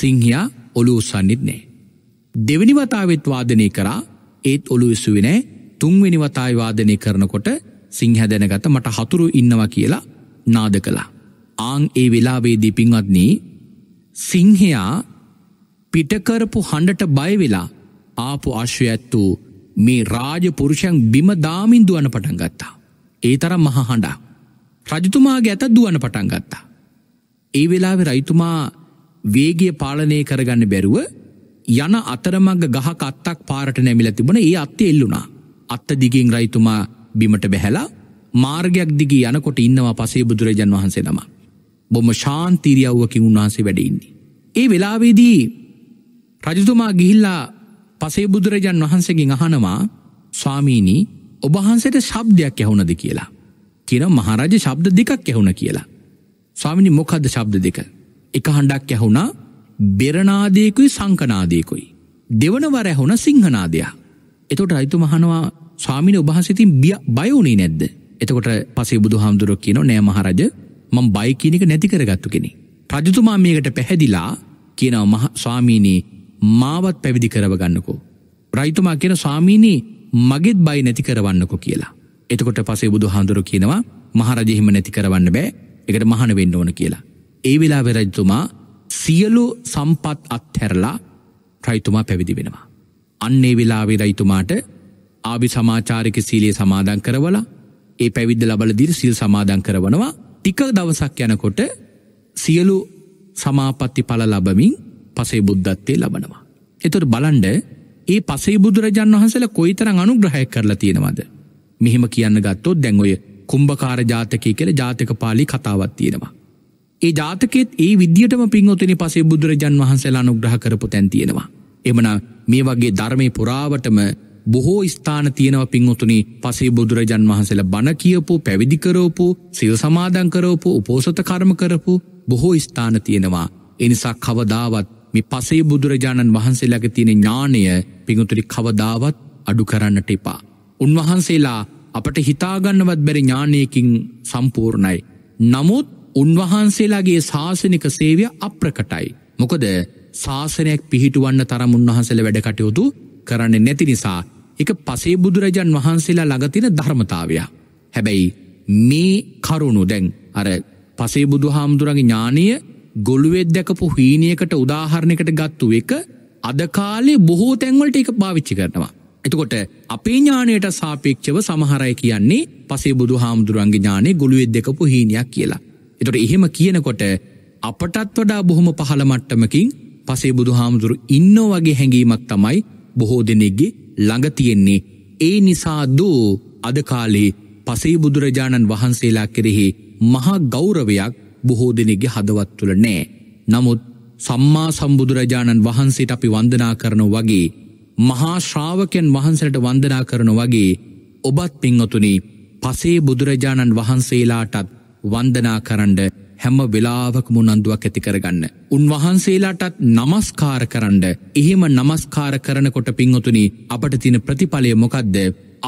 සිංහයා ඔලු උසන්නෙත් නෑ. දෙවනි වතාවෙත් වාදනය කරා ඒත් ඔලු විසුවිනෑ තුන්වෙනි වතායි වාදනය කරනකොට සිංහ දැනගත මට හතුරු ඉන්නවා කියලා නාද කළා. ආං ඒ වෙලාවේදී පින්වත්නී සිංහයා පිටකරපු හඬට බයවෙලා ආපු අශ්ව ඇත්තු මේ රාජ පුරුෂයන් බිම දාමින් දුවන පටන් ගත්තා. ඒ තරම් මහ හඬා. රජතුමාගේ ඇතත් දුවන පටන් ගත්තා. ඒ වෙලාවෙ රයිතුමා වේගිය පාලනය කරගන්න බැරුව යන අතරමග ගහක අත්තක් පාරට නැමිල තිබන ඒ අත්ත එල්ලුණා. අත්ත දිගින් රයිතුමා බිමට බැහැලා මාර්ගයක් දිග යනකොට ඉන්නවා පසේ බුදුරජන් වහන්සේ නම. බොම ශාන්තීරියව්වකින් උන්වහන්සේ වැඩඉන්නේ. ඒ වෙලාවේදී රජතුමා ගිහිල්ලා පසේ බුදුරජන් වහන්සේගෙන් අහනවා ස්වාමීණී ඔබහන්සේට ශබ්දයක් ඇහුණද කියලා. කියන මහරජ ශබ්ද දෙකක් ඇහුණ කියලා. ස්වාමිනි මොකද්ද ශබ්ද දෙක? එක හඬක් ඇහුණා බෙරනාදයකුයි සංකනාදයකුයි. දෙවනවර ඇහුණ සිංහනාදයා. එතකොට රයිතු මහනවා ස්වාමින ඔබහන්සිතින් බයවුණේ නැද්ද. එතකොට පසේ බුදු හාමුදුරුවක් කියනෝ නෑ මහරජ මං බයිකීනික නැති කරගත්තු කෙනෙ. රජතුමා මේකට පැහැදිලා කියනව ස්වාමීනී මාවත් පැවිදි කරවගන්නකෝ. රයිතුමා කියන ස්වාමීනී මගෙත් බයි නැති කරවන්නකො කියලා. එතකොට පසේ බුදු හාඳුරු කියනවා මහරජෙහිම නැති කරවන්න බෑ එකට මහන වෙන්න ඕන කියලා. ඒ වෙලා වෙරජතුමා සියලු සම්පත් අත්හැරලා රයිතුමා පැවිදි වෙනවා. අන්නේ වෙලාවේ රයිතුමාට ආභි සමාචාරික සීලයේ සමාදන් කරවලා ඒ පැවිද්ද ලබල දිරි සිල් සමාදන් කරවනවා ටික දවසක් යනකොට සියලු සමාපත්ති පල ලබමින් පසේ බුද්ධත්වය ලබනවා. එතුට බලන්ඩ ඒ පසේ බුදුරජන් වහන්සල කොයිතරං අනුග්‍රහය කරලා තියෙනවද. මෙහෙම කියන්න ගත්තොත් දැන් ඔය කුම්භකාර ජාතකය කළ ජාතක පාලි කතාවත් තියෙනවා. ඒ ජාතකෙත් ඒ විද්‍යටම පින්වතනි පසේ බුදුරජන් වහන්සේලා අනුග්‍රහ කරපු තැන් තියෙනවා. එමන මේ වගේ ධර්මය පුරාවටම බොහෝ ස්ථාන තියෙනව පින්වතුනි පසේ බුදුරජන් වහන්සේලා බණ කියපු පැවිදිකරෝපු සිල් සමාධංකරෝපු උපෝසත කර්ම කරපු බොහෝ ස්ථාන තියෙනවා එනිසා කවදාවත් මේ පසේ බුදුරජාණන් වහන්සේලාගේ තියෙන ඥානය පිඟුතුරි කවදාවත් අඩු කරන්නට එපා. උන්වහන්සේලා අපට හිතාගන්නවත් බැරි ඥානයකින් සම්පූර්ණයි. නමුත් උන්වහන්සේලාගේ ශාසනික සේවය අප්‍රකටයි. මොකද ශාසනයක් පිහිටුවන්න තරම් උන්වහන්සේල වැඩකටයුතු කරන්නේ නැති නිසා එක පසේ බුදුරජන් වහන්සේලා ළඟතින ධර්මතාවයක්. හැබැයි මේ කරුණු දැන් අර පසේ බුදු හාමුදුරගේ ඥානය ගොළුවෙත් දැකපු හීනයකට උදාහරණයකට ගත්තු එක අද කාලේ බොහෝ තැන්වලට එක පාවිච්චි කරනවා. එතකොට අපේ ඥානයට සාපේක්ෂව සමහරය කියන්නේ පසේ බුදු හාමුදුරන්ගේ ඥානේ ගොළුවෙත් දෙකපු හීනයක් කියලා. එතොට එහෙම කියනකොට අපටත් වඩා බොහොම පහළ මට්ටමකින් පසේ බුදු හාමුදුරු ඉන්නෝ වගේ හැඟීමක් තමයි බොහෝ දෙනෙක්ගේ ළඟ තියෙන්නේ. ඒ නිසා දූ අදකාලේ පසේ බුදුරජාණන් වහන්සේලා කෙරෙහි මහා ගෞරවයක් බොහෝ දෙනෙගේ හදවත් තුළ නෑ. නමුත් සම්මා සම්බුදුරජාණන් වහන්සේට අපි වන්දනා කරන වගේ මහා ශ්‍රාවකයන් වහන්සට වන්දනා කරන වගේ ඔබත් පිංහතුනි පසේ බුදුරජාණන් වහන්සේලාටත් වන්දනා කරන්ඩ හැම වෙලාවක මුනන්දුවක් ඇති කරගන්න. උන්වහන්සේලාටත් නමස්කාර කරන්න. එහෙම නමස්කාර කරනකොට පිංහතුනි අපට තින ප්‍රතිඵලය මොකක්ද.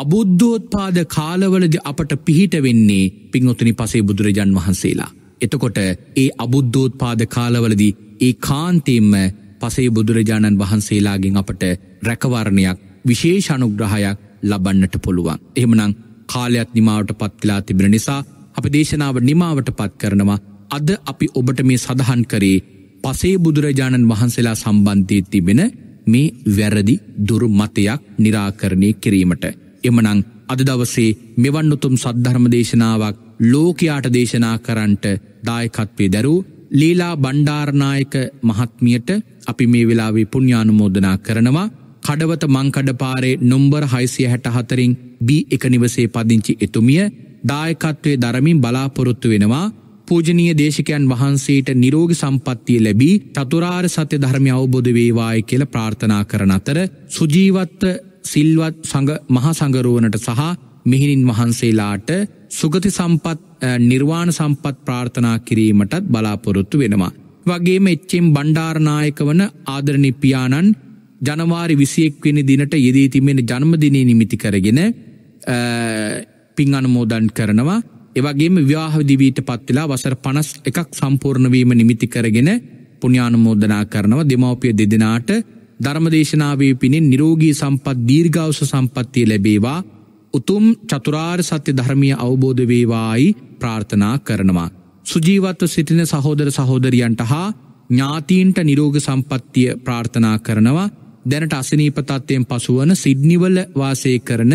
අබුද්ධෝත්පාද කාලවලද අපට පිහිට වෙන්නේ පිංහොතුනි පසේ බුදුරජන් වහන්සේලා. එතකොට ඒ අබුද්ධෝත්පාද කාලවලදී ඒ කාන්තේම්ම පසේ බුදුරජාණන් වහන්සේලාගෙන් අපට රැකවරණයක් විශේෂනුග්‍රහයක් ලබන්නට පුළුවන්. එහෙමනං කාලයක් නිමාවට පත්කලා තිබෙන නිසා අපි දේශනාව නිමාවට පත් කරනවා අද අපි ඔබට මේ සඳහන් කරේ පසේ බුදුරජාණන් වහන්සේලා සම්බන්ධය තිබෙන මේ වැරදි දුරු මතයක් නිරාකරණය කිරීමට. එමනං අද දවසේ මෙවන් උතුම් සද්ධර්ම දේශනාවක් ලෝකයාට දේශනා කරන්ට දායකත්වය දැරූ ලීලා බණ්ඩාරණායක මහත්මියට අපි මේ වෙලාවේ පුුණ්ඥානුමෝදනා කරනවා කඩවත මංකඩපාරේ නොම්බර් හයිසිය හැට හතරින් බී එක නිවසේ පදිංචි එතුමිය දායකත්වය දරමින් බලාපොරොත්තු වෙනවා පූජනීය දේශකයන් වහන්සේට නිරෝග සම්පත්තිය ලැබී චතුරාර් සත්‍ය ධර්මය අවබොධ වේවාය කියල ප්‍රාර්ථනා කරන අතර සුජීවත්ත සිල්වත් සඟ මහසඟරුවනට සහ මෙහිණින් වහන්සේලාට සුගති සම්පත් නිර්වාණ සම්පත් ප්‍රාර්ථනා කිරීමටත් බලාපොරොත්තු වෙනවා. වගේම එච්චෙම් බණ්ඩාරනායක වන ආදරණි පියාණන් ජනවාරි විසියෙක්වෙනි දිනට යෙදී තිබෙන ජන්මදිනය නිමිති කරගෙන පින් අනමෝදන් කරනවා. එවගේම ව්‍යාහදිවීට පත්වෙලා වසර පනස් එකක් සම්පූර්ණවීම නිමිති කරගෙන පුුණ්‍යානමෝදනා කරනවා දෙමවපිය දෙදෙනාට ධර්මදේශනාවේ පිණින් නිරෝගී සම්පත් දීර්ගවස සම්පත්තිය ලැබේවා උතුම් චතුරාර් සත්‍ය ධර්මය අවබෝධ වේවායි ප්‍රාර්ථනා කරනවා. සුජීවත්ව සිටින සහෝදර සහෝදරියන්ට හා ඥාතීන්ට නිරෝග සම්පත්තිය ප්‍රාර්ථනා කරනවා දැනට අසනීපතත්වයෙන් පසුවන සිද්නිවල වාසය කරන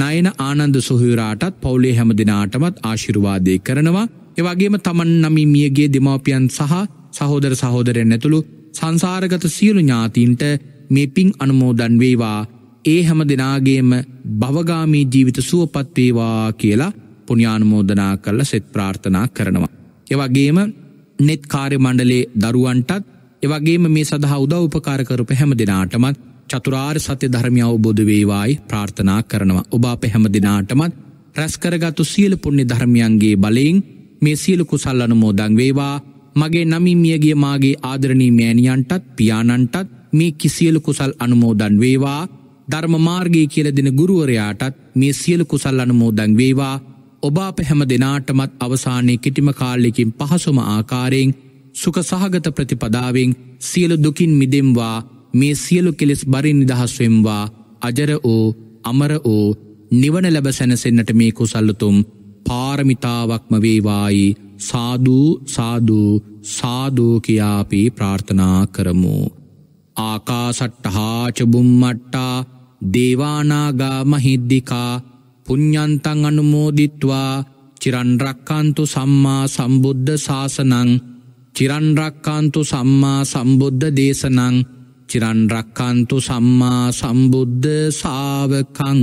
නයන ආනන්ද සොහයුරාටත් පවුලේ හැම දෙනාටමත් ආශිරුවාදය කරනවා එවගේම තමන් නමි මියගේ දෙමාපියන් සහ සහෝදර සහෝදරෙන් නැතුළු සංසාරගත සියලු ඥාතීන්ට මේ පින් අනුමෝදන් වේවා ඒ හැම දෙනාගේම භවගාමී ජීවිත සුවපත්වේවා කියලා පුුණ්‍යානුමෝදනා කරල සෙත් ප්‍රාර්ථනා කරනවා. එවගේම නෙත් කාර්ය මණ්ඩලේ දරුවන්ටත් එවගේම මේ සඳහා උදව උපකාරකරප හැම දෙනාටමත් චතුරාර් සත්‍ය ධර්මය අවබෝධ වේවායි ප්‍රාර්ථනා කරනවා ඔබ අප හැම දෙනාටමත් රැස්කරගතු සියල පුුණ්‍ය ධර්මියන්ගේ බලයෙන් මේ සියලු කුසල්ලන මෝදං වේවා මගේ නමින් මියගේ මාගේ ආදරණී මෑණියන්ටත් පියාණන්ටත් මේ කිසියලු කුසල් අනුමෝදන් වේවා ධර්ම මාර්ගයේ කියල දෙන ගුරුවරයාටත් මේ සියලු කුසල් අනුමෝදන් වේවා ඔබ අප හැම දෙනාටමත් අවසානයේ කිටිම කාල්ලෙකින් පහසුම ආකාරයෙන් සුක සහගත ප්‍රතිපදාවෙන් සියලු දුකින් මිදෙම්වා මේ සියලු කෙලෙස් බරින් නිදහස්වෙම්වා අජර ඕ අමර ඕ නිවන ලැබ සැනසෙන්න්නට මේ කුසල්ලතුම් පාරමිතාවක්ම වේවායි සාධූ සාධූ සාධූ කියාපි ප්‍රාර්ථනා කරමු. ආකා සට්ටහාචබුම්මට්ටා දේවානාගා මහිද්දිකා පුඤ්ඥන්තං අනුමෝදිත්වා චිරන්රක්කාන්තු සම්මා සම්බුද්ධ ශාසනං චිරන්රක්කාන්තු සම්මා සම්බුද්ධ දේශනං චිරන්රක්කාන්තු සම්මා සම්බුද්ධ සාාවකං